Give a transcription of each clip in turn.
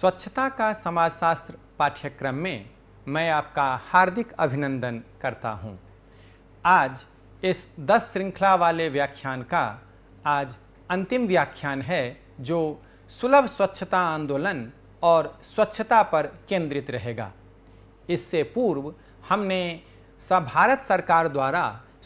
स्वच्छता का समाजशास्त्र पाठ्यक्रम में मैं आपका हार्दिक अभिनंदन करता हूं। आज इस 10 श्रृंखला वाले व्याख्यान का आज अंतिम व्याख्यान है जो सुलभ स्वच्छता आंदोलन और स्वच्छता पर केंद्रित रहेगा इससे पूर्व हमने भारत सरकार द्वारा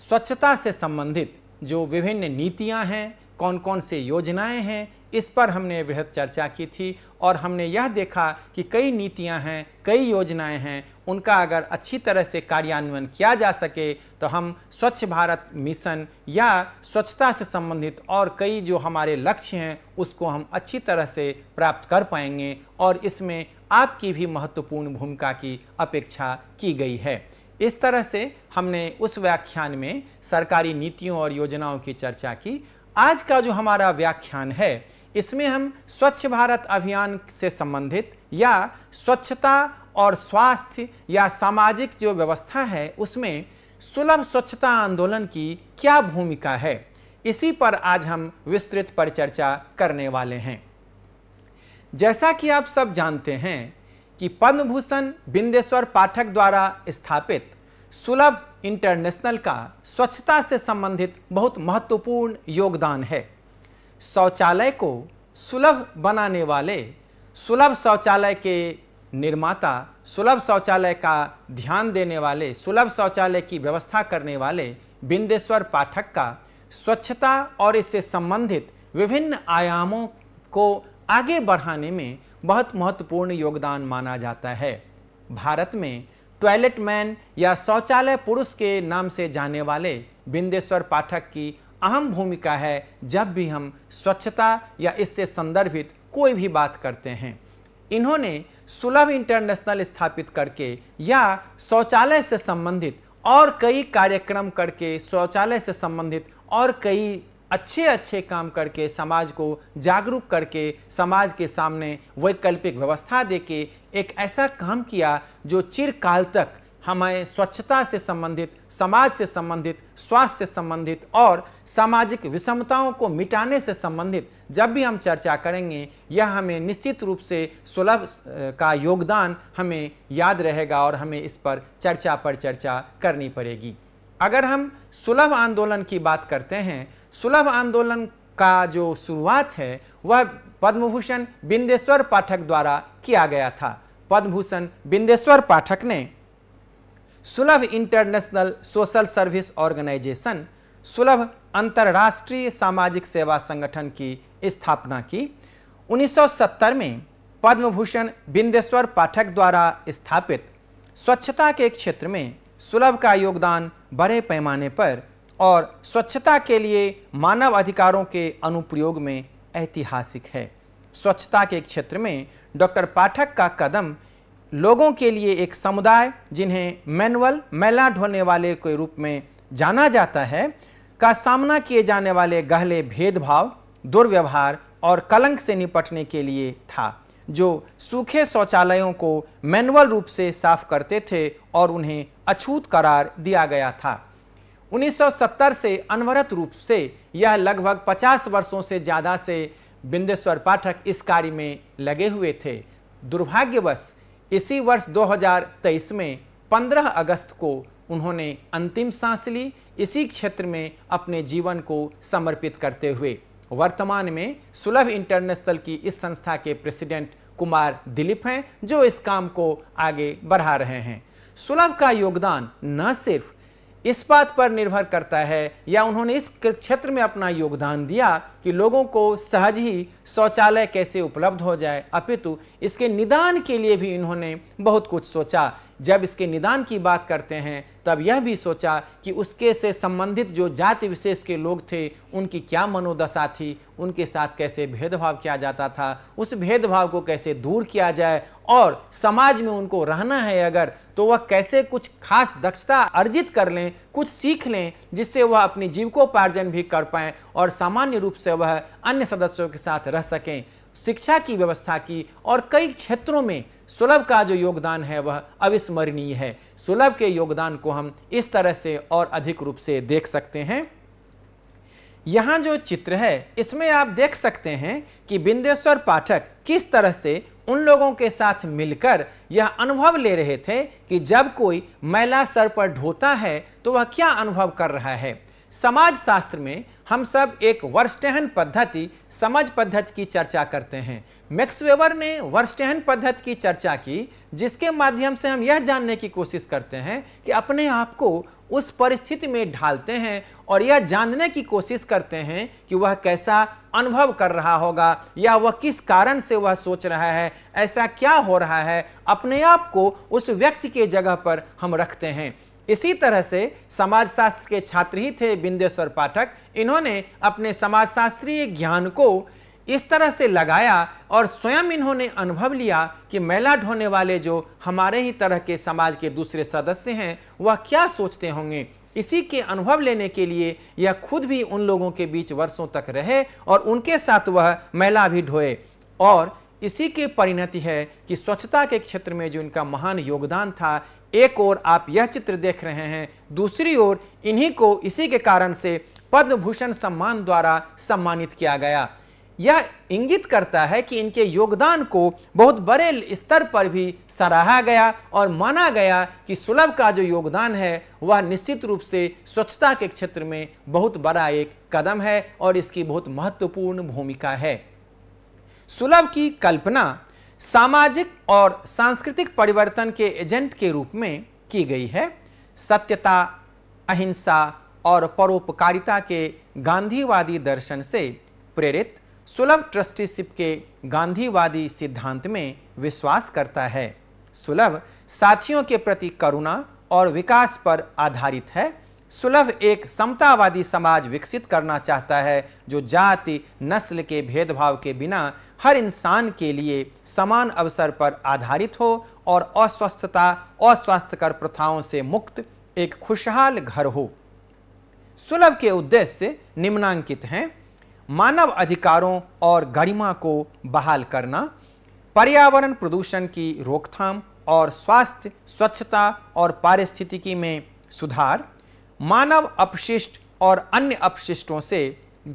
स्वच्छता से संबंधित जो विभिन्न नीतियां हैं कौन कौन से योजनाएं हैं इस पर हमने वृहद चर्चा की थी और हमने यह देखा कि कई नीतियां हैं कई योजनाएं हैं उनका अगर अच्छी तरह से कार्यान्वयन किया जा सके तो हम स्वच्छ भारत मिशन या स्वच्छता से संबंधित और कई जो हमारे लक्ष्य हैं उसको हम अच्छी तरह से प्राप्त कर पाएंगे और इसमें आपकी भी महत्वपूर्ण भूमिका की अपेक्षा की गई है इस तरह से हमने उस व्याख्यान में सरकारी नीतियों और योजनाओं की चर्चा की आज का जो हमारा व्याख्यान है इसमें हम स्वच्छ भारत अभियान से संबंधित या स्वच्छता और स्वास्थ्य या सामाजिक जो व्यवस्था है उसमें सुलभ स्वच्छता आंदोलन की क्या भूमिका है इसी पर आज हम विस्तृत परिचर्चा करने वाले हैं जैसा कि आप सब जानते हैं कि पद्म भूषण बिंदेश्वर पाठक द्वारा स्थापित सुलभ इंटरनेशनल का स्वच्छता से संबंधित बहुत महत्वपूर्ण योगदान है शौचालय को सुलभ बनाने वाले सुलभ शौचालय के निर्माता सुलभ शौचालय का ध्यान देने वाले सुलभ शौचालय की व्यवस्था करने वाले बिंदेश्वर पाठक का स्वच्छता और इससे संबंधित विभिन्न आयामों को आगे बढ़ाने में बहुत महत्वपूर्ण योगदान माना जाता है भारत में टॉयलेट मैन या शौचालय पुरुष के नाम से जाने वाले बिंदेश्वर पाठक की अहम भूमिका है जब भी हम स्वच्छता या इससे संदर्भित कोई भी बात करते हैं इन्होंने सुलभ इंटरनेशनल स्थापित करके या शौचालय से संबंधित और कई कार्यक्रम करके शौचालय से संबंधित और कई अच्छे अच्छे काम करके समाज को जागरूक करके समाज के सामने वैकल्पिक व्यवस्था देके एक ऐसा काम किया जो चिरकाल तक हमें स्वच्छता से संबंधित समाज से संबंधित स्वास्थ्य से संबंधित और सामाजिक विषमताओं को मिटाने से संबंधित जब भी हम चर्चा करेंगे यह हमें निश्चित रूप से सुलभ का योगदान हमें याद रहेगा और हमें इस पर चर्चा पर चर्चा करनी पड़ेगी अगर हम सुलभ आंदोलन की बात करते हैं सुलभ आंदोलन का जो शुरुआत है वह पद्मभूषण बिंदेश्वर पाठक द्वारा किया गया था पद्मभूषण बिंदेश्वर पाठक ने Sulabh international social service organisation सुलभ अंतर्राष्ट्रीय सामाजिक सेवा संगठन की स्थापना की 1970 में पद्म भूषण बिंदेश्वर पाठक द्वारा स्थापित स्वच्छता के क्षेत्र में सुलभ का योगदान बड़े पैमाने पर और स्वच्छता के लिए मानव अधिकारों के अनुप्रयोग में ऐतिहासिक है स्वच्छता के क्षेत्र में डॉक्टर पाठक का कदम लोगों के लिए एक समुदाय जिन्हें मैनुअल मैला ढोने वाले के रूप में जाना जाता है का सामना किए जाने वाले गहले भेदभाव दुर्व्यवहार और कलंक से निपटने के लिए था जो सूखे शौचालयों को मैनुअल रूप से साफ करते थे और उन्हें अछूत करार दिया गया था 1970 से अनवरत रूप से यह लगभग 50 वर्षों से ज़्यादा से बिंदेश्वर पाठक इस कार्य में लगे हुए थे दुर्भाग्यवश इसी वर्ष 2023 में 15 अगस्त को उन्होंने अंतिम सांस ली इसी क्षेत्र में अपने जीवन को समर्पित करते हुए वर्तमान में सुलभ इंटरनेशनल की इस संस्था के प्रेसिडेंट कुमार दिलीप हैं जो इस काम को आगे बढ़ा रहे हैं सुलभ का योगदान न सिर्फ इस बात पर निर्भर करता है या उन्होंने इस क्षेत्र में अपना योगदान दिया कि लोगों को सहज ही शौचालय कैसे उपलब्ध हो जाए अपितु इसके निदान के लिए भी इन्होंने बहुत कुछ सोचा जब इसके निदान की बात करते हैं तब यह भी सोचा कि उसके से संबंधित जो जाति विशेष के लोग थे उनकी क्या मनोदशा थी उनके साथ कैसे भेदभाव किया जाता था उस भेदभाव को कैसे दूर किया जाए और समाज में उनको रहना है अगर तो वह कैसे कुछ खास दक्षता अर्जित कर लें कुछ सीख लें जिससे वह अपनी जीविकोपार्जन भी कर पाएँ और सामान्य रूप से वह अन्य सदस्यों के साथ रह सकें शिक्षा की व्यवस्था की और कई क्षेत्रों में सुलभ का जो योगदान है वह अविस्मरणीय है सुलभ के योगदान को हम इस तरह से और अधिक रूप से देख सकते हैं यहाँ जो चित्र है इसमें आप देख सकते हैं कि बिंदेश्वर पाठक किस तरह से उन लोगों के साथ मिलकर यह अनुभव ले रहे थे कि जब कोई मैला सर पर ढोता है तो वह क्या अनुभव कर रहा है समाज शास्त्र में हम सब एक वर्षहन पद्धति समझ पद्धति की चर्चा करते हैं मैक्सवेवर ने वर्षहन पद्धति की चर्चा की जिसके माध्यम से हम यह जानने की कोशिश करते हैं कि अपने आप को उस परिस्थिति में ढालते हैं और यह जानने की कोशिश करते हैं कि वह कैसा अनुभव कर रहा होगा या वह किस कारण से वह सोच रहा है ऐसा क्या हो रहा है अपने आप को उस व्यक्ति के जगह पर हम रखते हैं इसी तरह से समाजशास्त्र के छात्र ही थे बिंदेश्वर पाठक इन्होंने अपने समाजशास्त्रीय ज्ञान को इस तरह से लगाया और स्वयं इन्होंने अनुभव लिया कि मैला ढोने वाले जो हमारे ही तरह के समाज के दूसरे सदस्य हैं वह क्या सोचते होंगे इसी के अनुभव लेने के लिए यह खुद भी उन लोगों के बीच वर्षों तक रहे और उनके साथ वह मैला भी ढोए और इसी के परिणति है कि स्वच्छता के क्षेत्र में जो इनका महान योगदान था एक ओर आप यह चित्र देख रहे हैं दूसरी ओर इन्हीं को इसी के कारण से पद्म भूषण सम्मान द्वारा सम्मानित किया गया यह इंगित करता है कि इनके योगदान को बहुत बड़े स्तर पर भी सराहा गया और माना गया कि सुलभ का जो योगदान है वह निश्चित रूप से स्वच्छता के क्षेत्र में बहुत बड़ा एक कदम है और इसकी बहुत महत्वपूर्ण भूमिका है सुलभ की कल्पना सामाजिक और सांस्कृतिक परिवर्तन के एजेंट के रूप में की गई है सत्यता अहिंसा और परोपकारिता के गांधीवादी दर्शन से प्रेरित सुलभ ट्रस्टीशिप के गांधीवादी सिद्धांत में विश्वास करता है सुलभ साथियों के प्रति करुणा और विकास पर आधारित है सुलभ एक समतावादी समाज विकसित करना चाहता है जो जाति नस्ल के भेदभाव के बिना हर इंसान के लिए समान अवसर पर आधारित हो और अस्वस्थता अस्वास्थ्यकर प्रथाओं से मुक्त एक खुशहाल घर हो सुलभ के उद्देश्य निम्नांकित हैं मानव अधिकारों और गरिमा को बहाल करना पर्यावरण प्रदूषण की रोकथाम और स्वास्थ्य स्वच्छता और पारिस्थितिकी में सुधार मानव अपशिष्ट और अन्य अपशिष्टों से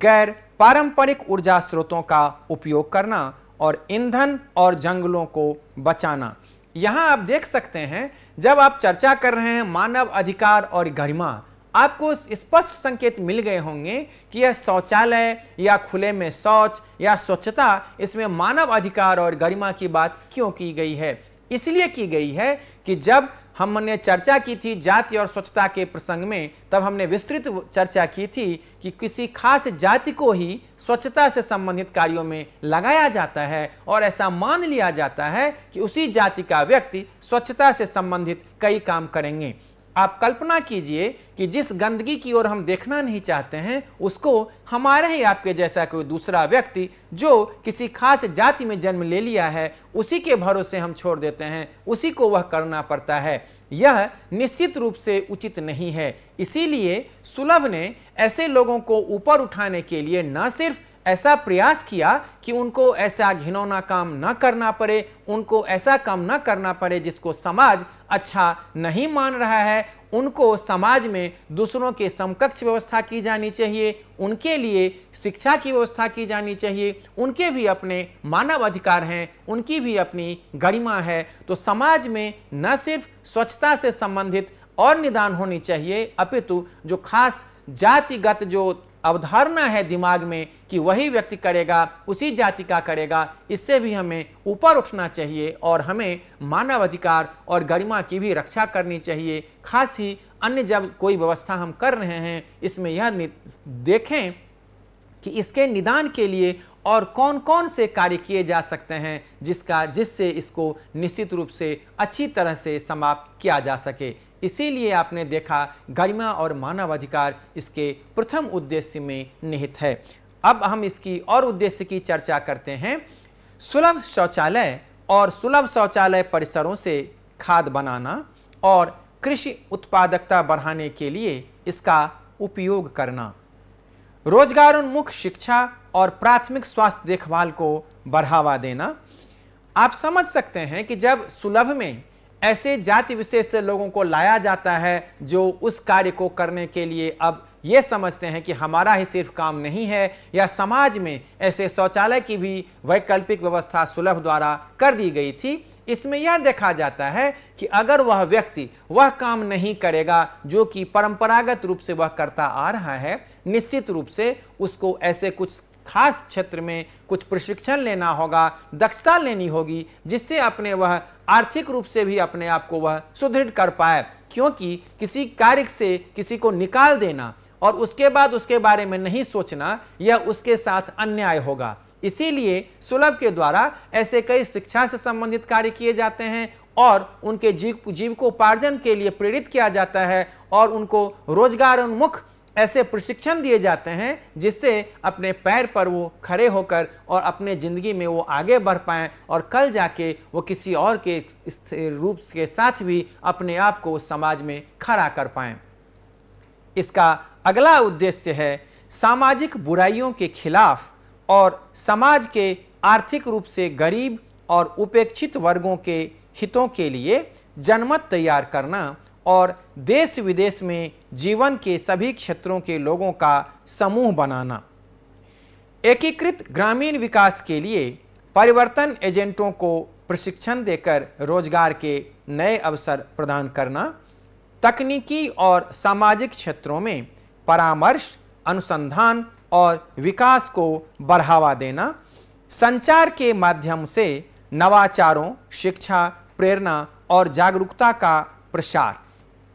गैर पारंपरिक ऊर्जा स्रोतों का उपयोग करना और ईंधन और जंगलों को बचाना यहां आप देख सकते हैं जब आप चर्चा कर रहे हैं मानव अधिकार और गरिमा आपको स्पष्ट संकेत मिल गए होंगे कि यह शौचालय या खुले में शौच या स्वच्छता इसमें मानव अधिकार और गरिमा की बात क्यों की गई है इसलिए की गई है कि जब हमने चर्चा की थी जाति और स्वच्छता के प्रसंग में तब हमने विस्तृत चर्चा की थी कि किसी खास जाति को ही स्वच्छता से संबंधित कार्यों में लगाया जाता है और ऐसा मान लिया जाता है कि उसी जाति का व्यक्ति स्वच्छता से संबंधित कई काम करेंगे आप कल्पना कीजिए कि जिस गंदगी की ओर हम देखना नहीं चाहते हैं उसको हमारे ही आपके जैसा कोई दूसरा व्यक्ति जो किसी खास जाति में जन्म ले लिया है उसी के भरोसे हम छोड़ देते हैं उसी को वह करना पड़ता है यह निश्चित रूप से उचित नहीं है इसीलिए सुलभ ने ऐसे लोगों को ऊपर उठाने के लिए न सिर्फ ऐसा प्रयास किया कि उनको ऐसा घिनौना काम न करना पड़े उनको ऐसा काम न करना पड़े जिसको समाज अच्छा नहीं मान रहा है उनको समाज में दूसरों के समकक्ष व्यवस्था की जानी चाहिए उनके लिए शिक्षा की व्यवस्था की जानी चाहिए उनके भी अपने मानव अधिकार हैं उनकी भी अपनी गरिमा है तो समाज में न सिर्फ स्वच्छता से संबंधित और निदान होनी चाहिए अपितु जो खास जातिगत जो अवधारणा है दिमाग में कि वही व्यक्ति करेगा उसी जाति का करेगा इससे भी हमें ऊपर उठना चाहिए और हमें मानव अधिकार और गरिमा की भी रक्षा करनी चाहिए खास ही अन्य जब कोई व्यवस्था हम कर रहे हैं इसमें यह देखें कि इसके निदान के लिए और कौन कौन से कार्य किए जा सकते हैं जिसका जिससे इसको निश्चित रूप से अच्छी तरह से समाप्त किया जा सके इसीलिए आपने देखा गरिमा और मानवाधिकार इसके प्रथम उद्देश्य में निहित है अब हम इसकी और उद्देश्य की चर्चा करते हैं सुलभ शौचालय और सुलभ शौचालय परिसरों से खाद बनाना और कृषि उत्पादकता बढ़ाने के लिए इसका उपयोग करना रोजगारोन्मुख शिक्षा और प्राथमिक स्वास्थ्य देखभाल को बढ़ावा देना आप समझ सकते हैं कि जब सुलभ में ऐसे जाति विशेष से लोगों को लाया जाता है जो उस कार्य को करने के लिए अब ये समझते हैं कि हमारा ही सिर्फ काम नहीं है या समाज में ऐसे शौचालय की भी वैकल्पिक व्यवस्था सुलभ द्वारा कर दी गई थी इसमें यह देखा जाता है कि अगर वह व्यक्ति वह काम नहीं करेगा जो कि परंपरागत रूप से वह करता आ रहा है निश्चित रूप से उसको ऐसे कुछ खास क्षेत्र में कुछ प्रशिक्षण लेना होगा दक्षता लेनी होगी जिससे अपने वह आर्थिक रूप से भी अपने आप को वह सुदृढ़ कर पाए क्योंकि किसी कार्य से किसी को निकाल देना और उसके बाद उसके बारे में नहीं सोचना यह उसके साथ अन्याय होगा इसीलिए सुलभ के द्वारा ऐसे कई शिक्षा से संबंधित कार्य किए जाते हैं और उनके जीव जीविकोपार्जन के लिए प्रेरित किया जाता है और उनको रोजगार उन्मुख ऐसे प्रशिक्षण दिए जाते हैं जिससे अपने पैर पर वो खड़े होकर और अपने ज़िंदगी में वो आगे बढ़ पाएँ और कल जाके वो किसी और के रूप के साथ भी अपने आप को उस समाज में खड़ा कर पाएँ इसका अगला उद्देश्य है सामाजिक बुराइयों के खिलाफ और समाज के आर्थिक रूप से गरीब और उपेक्षित वर्गों के हितों के लिए जनमत तैयार करना और देश विदेश में जीवन के सभी क्षेत्रों के लोगों का समूह बनाना एकीकृत ग्रामीण विकास के लिए परिवर्तन एजेंटों को प्रशिक्षण देकर रोजगार के नए अवसर प्रदान करना तकनीकी और सामाजिक क्षेत्रों में परामर्श अनुसंधान और विकास को बढ़ावा देना संचार के माध्यम से नवाचारों शिक्षा प्रेरणा और जागरूकता का प्रसार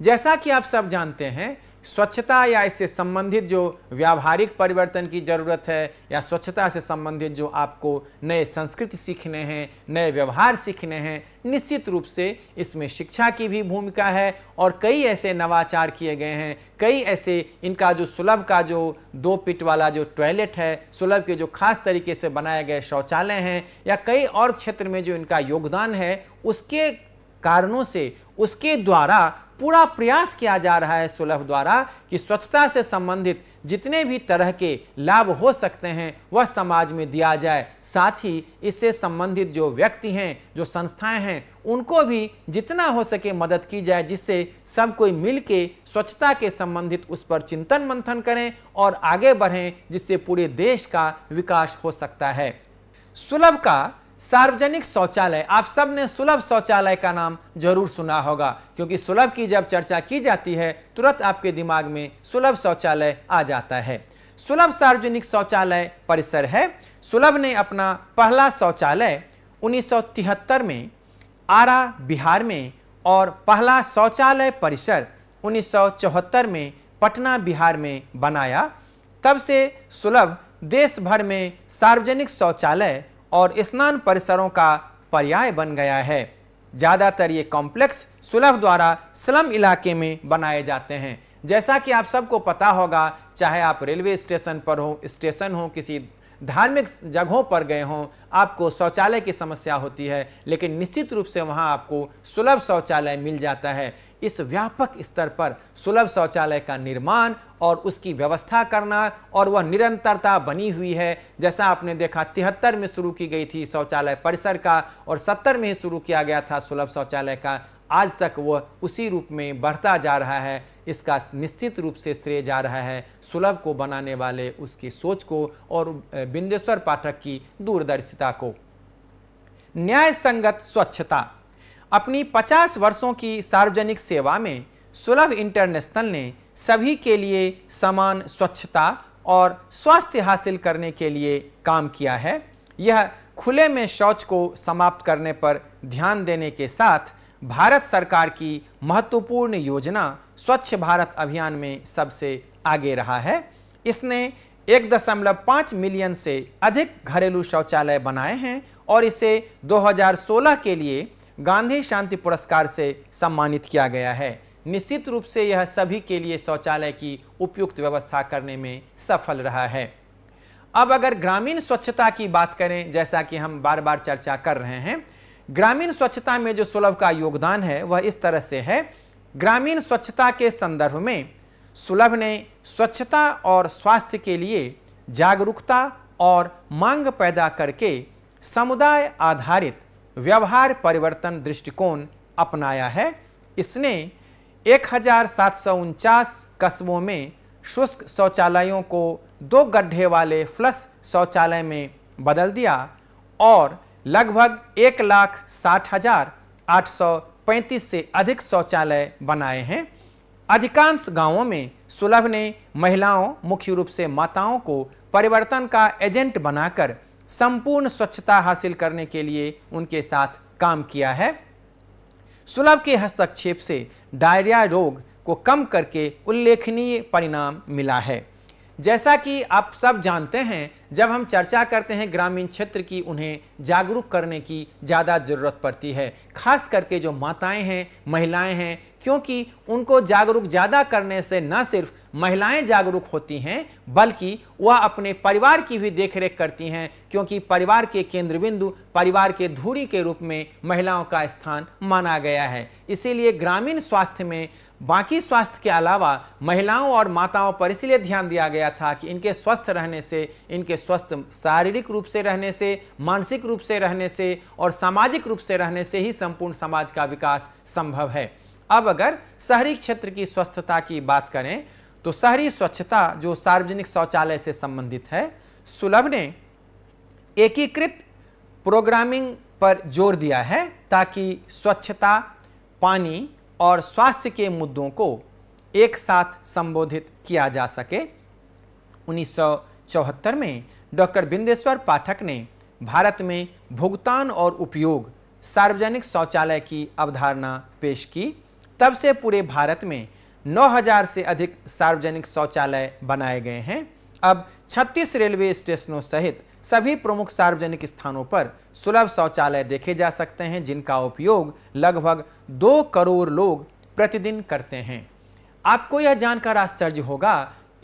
जैसा कि आप सब जानते हैं स्वच्छता या इससे संबंधित जो व्यावहारिक परिवर्तन की ज़रूरत है या स्वच्छता से संबंधित जो आपको नए संस्कृति सीखने हैं नए व्यवहार सीखने हैं निश्चित रूप से इसमें शिक्षा की भी भूमिका है और कई ऐसे नवाचार किए गए हैं कई ऐसे इनका जो सुलभ का जो दो पिट वाला जो टॉयलेट है सुलभ के जो खास तरीके से बनाए गए शौचालय हैं या कई और क्षेत्र में जो इनका योगदान है उसके कारणों से उसके द्वारा पूरा प्रयास किया जा रहा है सुलभ द्वारा कि स्वच्छता से संबंधित जितने भी तरह के लाभ हो सकते हैं वह समाज में दिया जाए साथ ही इससे संबंधित जो व्यक्ति हैं जो संस्थाएं हैं उनको भी जितना हो सके मदद की जाए जिससे सब कोई मिल के स्वच्छता के संबंधित उस पर चिंतन मंथन करें और आगे बढ़ें जिससे पूरे देश का विकास हो सकता है सुलभ का सार्वजनिक शौचालय आप सब ने सुलभ शौचालय का नाम जरूर सुना होगा क्योंकि सुलभ की जब चर्चा की जाती है तुरंत आपके दिमाग में सुलभ शौचालय आ जाता है सुलभ सार्वजनिक शौचालय परिसर है सुलभ ने अपना पहला शौचालय 1973 में आरा बिहार में और पहला शौचालय परिसर 1974 में पटना बिहार में बनाया तब से सुलभ देश भर में सार्वजनिक शौचालय और स्नान परिसरों का पर्याय बन गया है ज़्यादातर ये कॉम्प्लेक्स सुलभ द्वारा स्लम इलाके में बनाए जाते हैं जैसा कि आप सबको पता होगा चाहे आप रेलवे स्टेशन पर हो स्टेशन हो किसी धार्मिक जगहों पर गए हों आपको शौचालय की समस्या होती है लेकिन निश्चित रूप से वहाँ आपको सुलभ शौचालय मिल जाता है इस व्यापक स्तर पर सुलभ शौचालय का निर्माण और उसकी व्यवस्था करना और वह निरंतरता बनी हुई है जैसा आपने देखा तिहत्तर में शुरू की गई थी शौचालय परिसर का और सत्तर में ही शुरू किया गया था सुलभ शौचालय का आज तक वह उसी रूप में बढ़ता जा रहा है इसका निश्चित रूप से श्रेय जा रहा है सुलभ को बनाने वाले उसकी सोच को और बिंदेश्वर पाठक की दूरदर्शिता को न्याय संगत स्वच्छता अपनी 50 वर्षों की सार्वजनिक सेवा में सुलभ इंटरनेशनल ने सभी के लिए समान स्वच्छता और स्वास्थ्य हासिल करने के लिए काम किया है यह खुले में शौच को समाप्त करने पर ध्यान देने के साथ भारत सरकार की महत्वपूर्ण योजना स्वच्छ भारत अभियान में सबसे आगे रहा है इसने एक दशमलव पाँच मिलियन से अधिक घरेलू शौचालय बनाए हैं और इसे 2016 के लिए गांधी शांति पुरस्कार से सम्मानित किया गया है निश्चित रूप से यह सभी के लिए शौचालय की उपयुक्त व्यवस्था करने में सफल रहा है अब अगर ग्रामीण स्वच्छता की बात करें जैसा कि हम बार बार चर्चा कर रहे हैं ग्रामीण स्वच्छता में जो सुलभ का योगदान है वह इस तरह से है ग्रामीण स्वच्छता के संदर्भ में सुलभ ने स्वच्छता और स्वास्थ्य के लिए जागरूकता और मांग पैदा करके समुदाय आधारित व्यवहार परिवर्तन दृष्टिकोण अपनाया है इसने एक कस्बों में शुष्क शौचालयों को दो गड्ढे वाले फ्लश शौचालय में बदल दिया और लगभग एक लाख साठ हजार आठ सौ पैंतीस से अधिक शौचालय बनाए हैं अधिकांश गांवों में सुलभ ने महिलाओं मुख्य रूप से माताओं को परिवर्तन का एजेंट बनाकर संपूर्ण स्वच्छता हासिल करने के लिए उनके साथ काम किया है सुलभ के हस्तक्षेप से डायरिया रोग को कम करके उल्लेखनीय परिणाम मिला है जैसा कि आप सब जानते हैं जब हम चर्चा करते हैं ग्रामीण क्षेत्र की उन्हें जागरूक करने की ज़्यादा ज़रूरत पड़ती है खास करके जो माताएं हैं महिलाएं हैं क्योंकि उनको जागरूक ज़्यादा करने से न सिर्फ महिलाएं जागरूक होती हैं बल्कि वह अपने परिवार की भी देखरेख करती हैं क्योंकि परिवार के केंद्र बिंदु परिवार के धुरी के रूप में महिलाओं का स्थान माना गया है इसीलिए ग्रामीण स्वास्थ्य में बाकी स्वास्थ्य के अलावा महिलाओं और माताओं पर इसलिए ध्यान दिया गया था कि इनके स्वस्थ रहने से इनके स्वस्थ शारीरिक रूप से रहने से मानसिक रूप से रहने से और सामाजिक रूप से रहने से ही संपूर्ण समाज का विकास संभव है अब अगर शहरी क्षेत्र की स्वस्थता की बात करें तो शहरी स्वच्छता जो सार्वजनिक शौचालय से संबंधित है सुलभ ने एकीकृत प्रोग्रामिंग पर जोर दिया है ताकि स्वच्छता पानी और स्वास्थ्य के मुद्दों को एक साथ संबोधित किया जा सके 1974 में डॉक्टर बिंदेश्वर पाठक ने भारत में भुगतान और उपयोग सार्वजनिक शौचालय की अवधारणा पेश की तब से पूरे भारत में 9000 से अधिक सार्वजनिक शौचालय बनाए गए हैं अब 36 रेलवे स्टेशनों सहित सभी प्रमुख सार्वजनिक स्थानों पर सुलभ शौचालय देखे जा सकते हैं जिनका उपयोग लगभग दो करोड़ लोग प्रतिदिन करते हैं आपको यह जानकर आश्चर्य होगा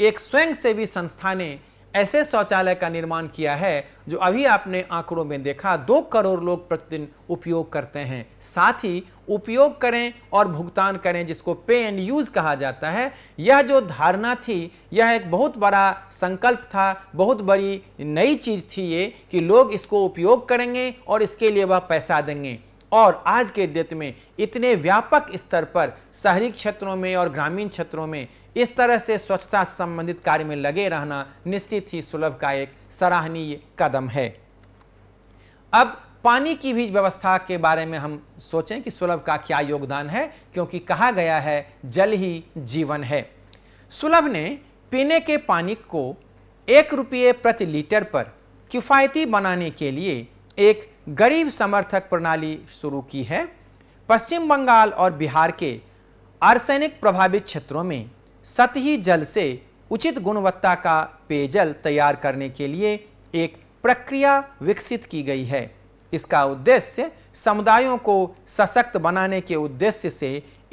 एक स्वयंसेवी संस्था ने ऐसे शौचालय का निर्माण किया है जो अभी आपने आंकड़ों में देखा दो करोड़ लोग प्रतिदिन उपयोग करते हैं साथ ही उपयोग करें और भुगतान करें जिसको पे एंड यूज कहा जाता है यह जो धारणा थी यह एक बहुत बड़ा संकल्प था बहुत बड़ी नई चीज थी ये कि लोग इसको उपयोग करेंगे और इसके लिए वह पैसा देंगे और आज के डेट में इतने व्यापक स्तर पर शहरी क्षेत्रों में और ग्रामीण क्षेत्रों में इस तरह से स्वच्छता संबंधित कार्य में लगे रहना निश्चित ही सुलभ का एक सराहनीय कदम है अब पानी की भी व्यवस्था के बारे में हम सोचें कि सुलभ का क्या योगदान है क्योंकि कहा गया है जल ही जीवन है सुलभ ने पीने के पानी को एक रुपये प्रति लीटर पर किफ़ायती बनाने के लिए एक गरीब समर्थक प्रणाली शुरू की है पश्चिम बंगाल और बिहार के आर्सेनिक प्रभावित क्षेत्रों में सतही जल से उचित गुणवत्ता का पेयजल तैयार करने के लिए एक प्रक्रिया विकसित की गई है इसका उद्देश्य समुदायों को सशक्त बनाने के उद्देश्य से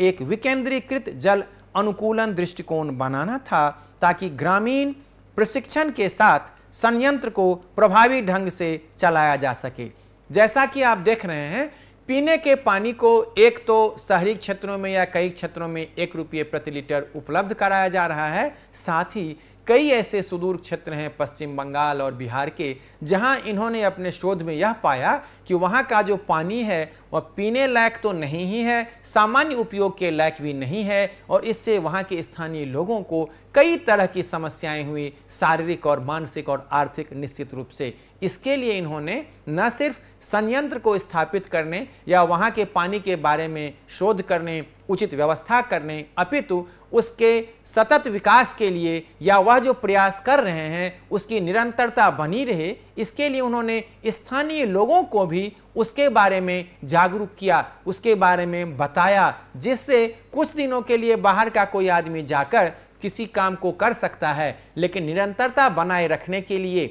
एक विकेंद्रीकृत जल अनुकूलन दृष्टिकोण बनाना था ताकि ग्रामीण प्रशिक्षण के साथ संयंत्र को प्रभावी ढंग से चलाया जा सके जैसा कि आप देख रहे हैं पीने के पानी को एक तो शहरी क्षेत्रों में या कई क्षेत्रों में एक रुपये प्रति लीटर उपलब्ध कराया जा रहा है साथ ही कई ऐसे सुदूर क्षेत्र हैं पश्चिम बंगाल और बिहार के जहां इन्होंने अपने शोध में यह पाया कि वहां का जो पानी है वह पीने लायक तो नहीं ही है सामान्य उपयोग के लायक भी नहीं है और इससे वहां के स्थानीय लोगों को कई तरह की समस्याएं हुई शारीरिक और मानसिक और आर्थिक निश्चित रूप से इसके लिए इन्होंने न सिर्फ संयंत्र को स्थापित करने या वहाँ के पानी के बारे में शोध करने उचित व्यवस्था करने अपितु उसके सतत विकास के लिए या वह जो प्रयास कर रहे हैं उसकी निरंतरता बनी रहे इसके लिए उन्होंने स्थानीय लोगों को भी उसके बारे में जागरूक किया उसके बारे में बताया जिससे कुछ दिनों के लिए बाहर का कोई आदमी जाकर किसी काम को कर सकता है लेकिन निरंतरता बनाए रखने के लिए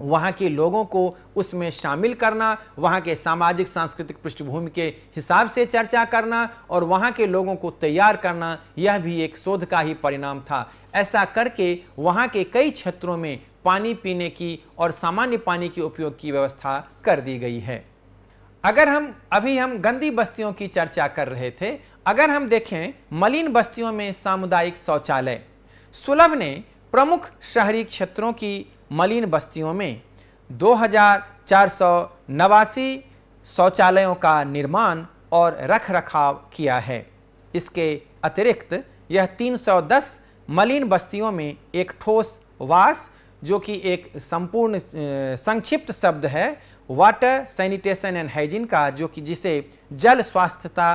वहाँ के लोगों को उसमें शामिल करना वहाँ के सामाजिक सांस्कृतिक पृष्ठभूमि के हिसाब से चर्चा करना और वहाँ के लोगों को तैयार करना यह भी एक शोध का ही परिणाम था ऐसा करके वहाँ के कई क्षेत्रों में पानी पीने की और सामान्य पानी के उपयोग की व्यवस्था कर दी गई है अगर हम अभी हम गंदी बस्तियों की चर्चा कर रहे थे अगर हम देखें मलिन बस्तियों में सामुदायिक शौचालय सुलभ ने प्रमुख शहरी क्षेत्रों की मलिन बस्तियों में दो नवासी शौचालयों का निर्माण और रख रखाव किया है इसके अतिरिक्त यह 310 मलिन बस्तियों में एक ठोस वास जो कि एक संपूर्ण संक्षिप्त शब्द है वाटर सैनिटेशन एंड हाइजीन का जो कि जिसे जल स्वास्थ्यता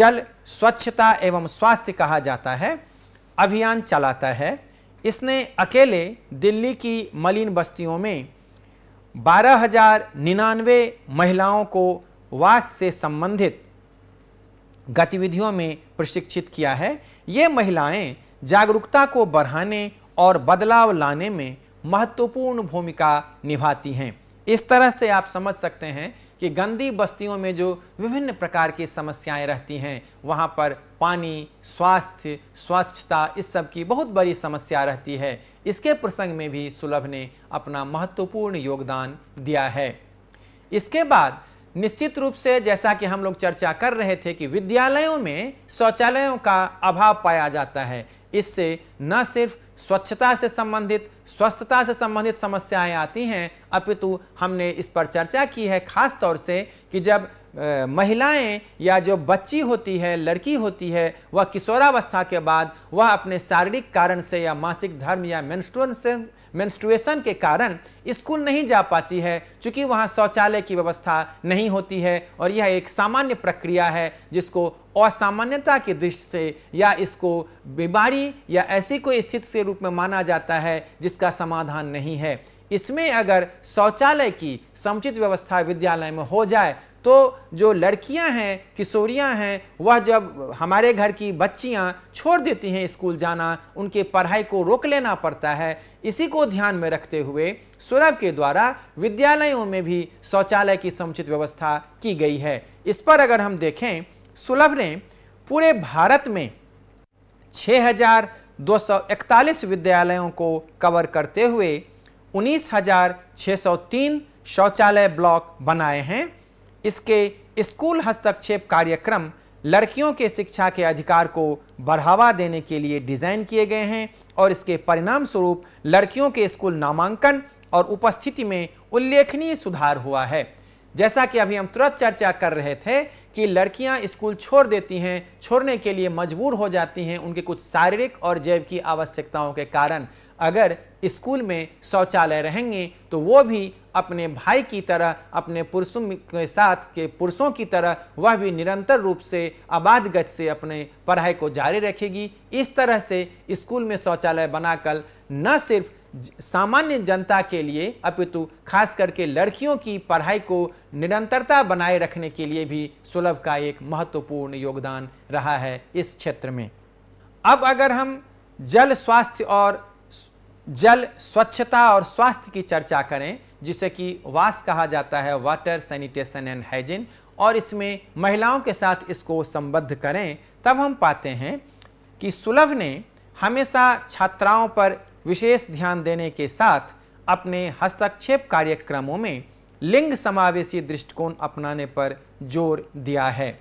जल स्वच्छता एवं स्वास्थ्य कहा जाता है अभियान चलाता है इसने अकेले दिल्ली की मलिन बस्तियों में बारह हजार निन्यानवे महिलाओं को वास से संबंधित गतिविधियों में प्रशिक्षित किया है ये महिलाएं जागरूकता को बढ़ाने और बदलाव लाने में महत्वपूर्ण भूमिका निभाती हैं इस तरह से आप समझ सकते हैं कि गंदी बस्तियों में जो विभिन्न प्रकार की समस्याएं रहती हैं वहाँ पर पानी स्वास्थ्य स्वच्छता इस सब की बहुत बड़ी समस्या रहती है इसके प्रसंग में भी सुलभ ने अपना महत्वपूर्ण योगदान दिया है इसके बाद निश्चित रूप से जैसा कि हम लोग चर्चा कर रहे थे कि विद्यालयों में शौचालयों का अभाव पाया जाता है इससे न सिर्फ स्वच्छता से संबंधित स्वस्थता से संबंधित समस्याएं आती हैं अपितु हमने इस पर चर्चा की है खास तौर से कि जब महिलाएं या जो बच्ची होती है लड़की होती है वह किशोरावस्था के बाद वह अपने शारीरिक कारण से या मासिक धर्म या मेंस्ट्रुअन से मेंस्ट्रुएशन के कारण स्कूल नहीं जा पाती है क्योंकि वहाँ शौचालय की व्यवस्था नहीं होती है और यह एक सामान्य प्रक्रिया है जिसको और सामान्यता की दृष्टि से या इसको बीमारी या ऐसी कोई स्थिति के रूप में माना जाता है जिसका समाधान नहीं है इसमें अगर शौचालय की समुचित व्यवस्था विद्यालय में हो जाए तो जो लड़कियां हैं किशोरियां हैं वह जब हमारे घर की बच्चियां छोड़ देती हैं स्कूल जाना उनके पढ़ाई को रोक लेना पड़ता है इसी को ध्यान में रखते हुए सुरभ के द्वारा विद्यालयों में भी शौचालय की समुचित व्यवस्था की गई है इस पर अगर हम देखें सुलभ ने पूरे भारत में 6,241 विद्यालयों को कवर करते हुए 19,603 शौचालय ब्लॉक बनाए हैं इसके स्कूल हस्तक्षेप कार्यक्रम लड़कियों के शिक्षा के अधिकार को बढ़ावा देने के लिए डिज़ाइन किए गए हैं और इसके परिणाम स्वरूप लड़कियों के स्कूल नामांकन और उपस्थिति में उल्लेखनीय सुधार हुआ है जैसा कि अभी हम तुरंत चर्चा कर रहे थे कि लड़कियां स्कूल छोड़ देती हैं छोड़ने के लिए मजबूर हो जाती हैं उनके कुछ शारीरिक और जैव की आवश्यकताओं के कारण अगर स्कूल में शौचालय रहेंगे तो वो भी अपने भाई की तरह अपने पुरुषों के साथ के पुरुषों की तरह वह भी निरंतर रूप से आबाद गत से अपने पढ़ाई को जारी रखेगी इस तरह से स्कूल में शौचालय बनाकर न सिर्फ सामान्य जनता के लिए अपितु खास करके लड़कियों की पढ़ाई को निरंतरता बनाए रखने के लिए भी सुलभ का एक महत्वपूर्ण योगदान रहा है इस क्षेत्र में अब अगर हम जल स्वास्थ्य और जल स्वच्छता और स्वास्थ्य की चर्चा करें जिसे कि वास कहा जाता है वाटर सैनिटेशन एंड हाइजीन और इसमें महिलाओं के साथ इसको संबद्ध करें तब हम पाते हैं कि सुलभ ने हमेशा छात्राओं पर विशेष ध्यान देने के साथ अपने हस्तक्षेप कार्यक्रमों में लिंग समावेशी दृष्टिकोण अपनाने पर जोर दिया है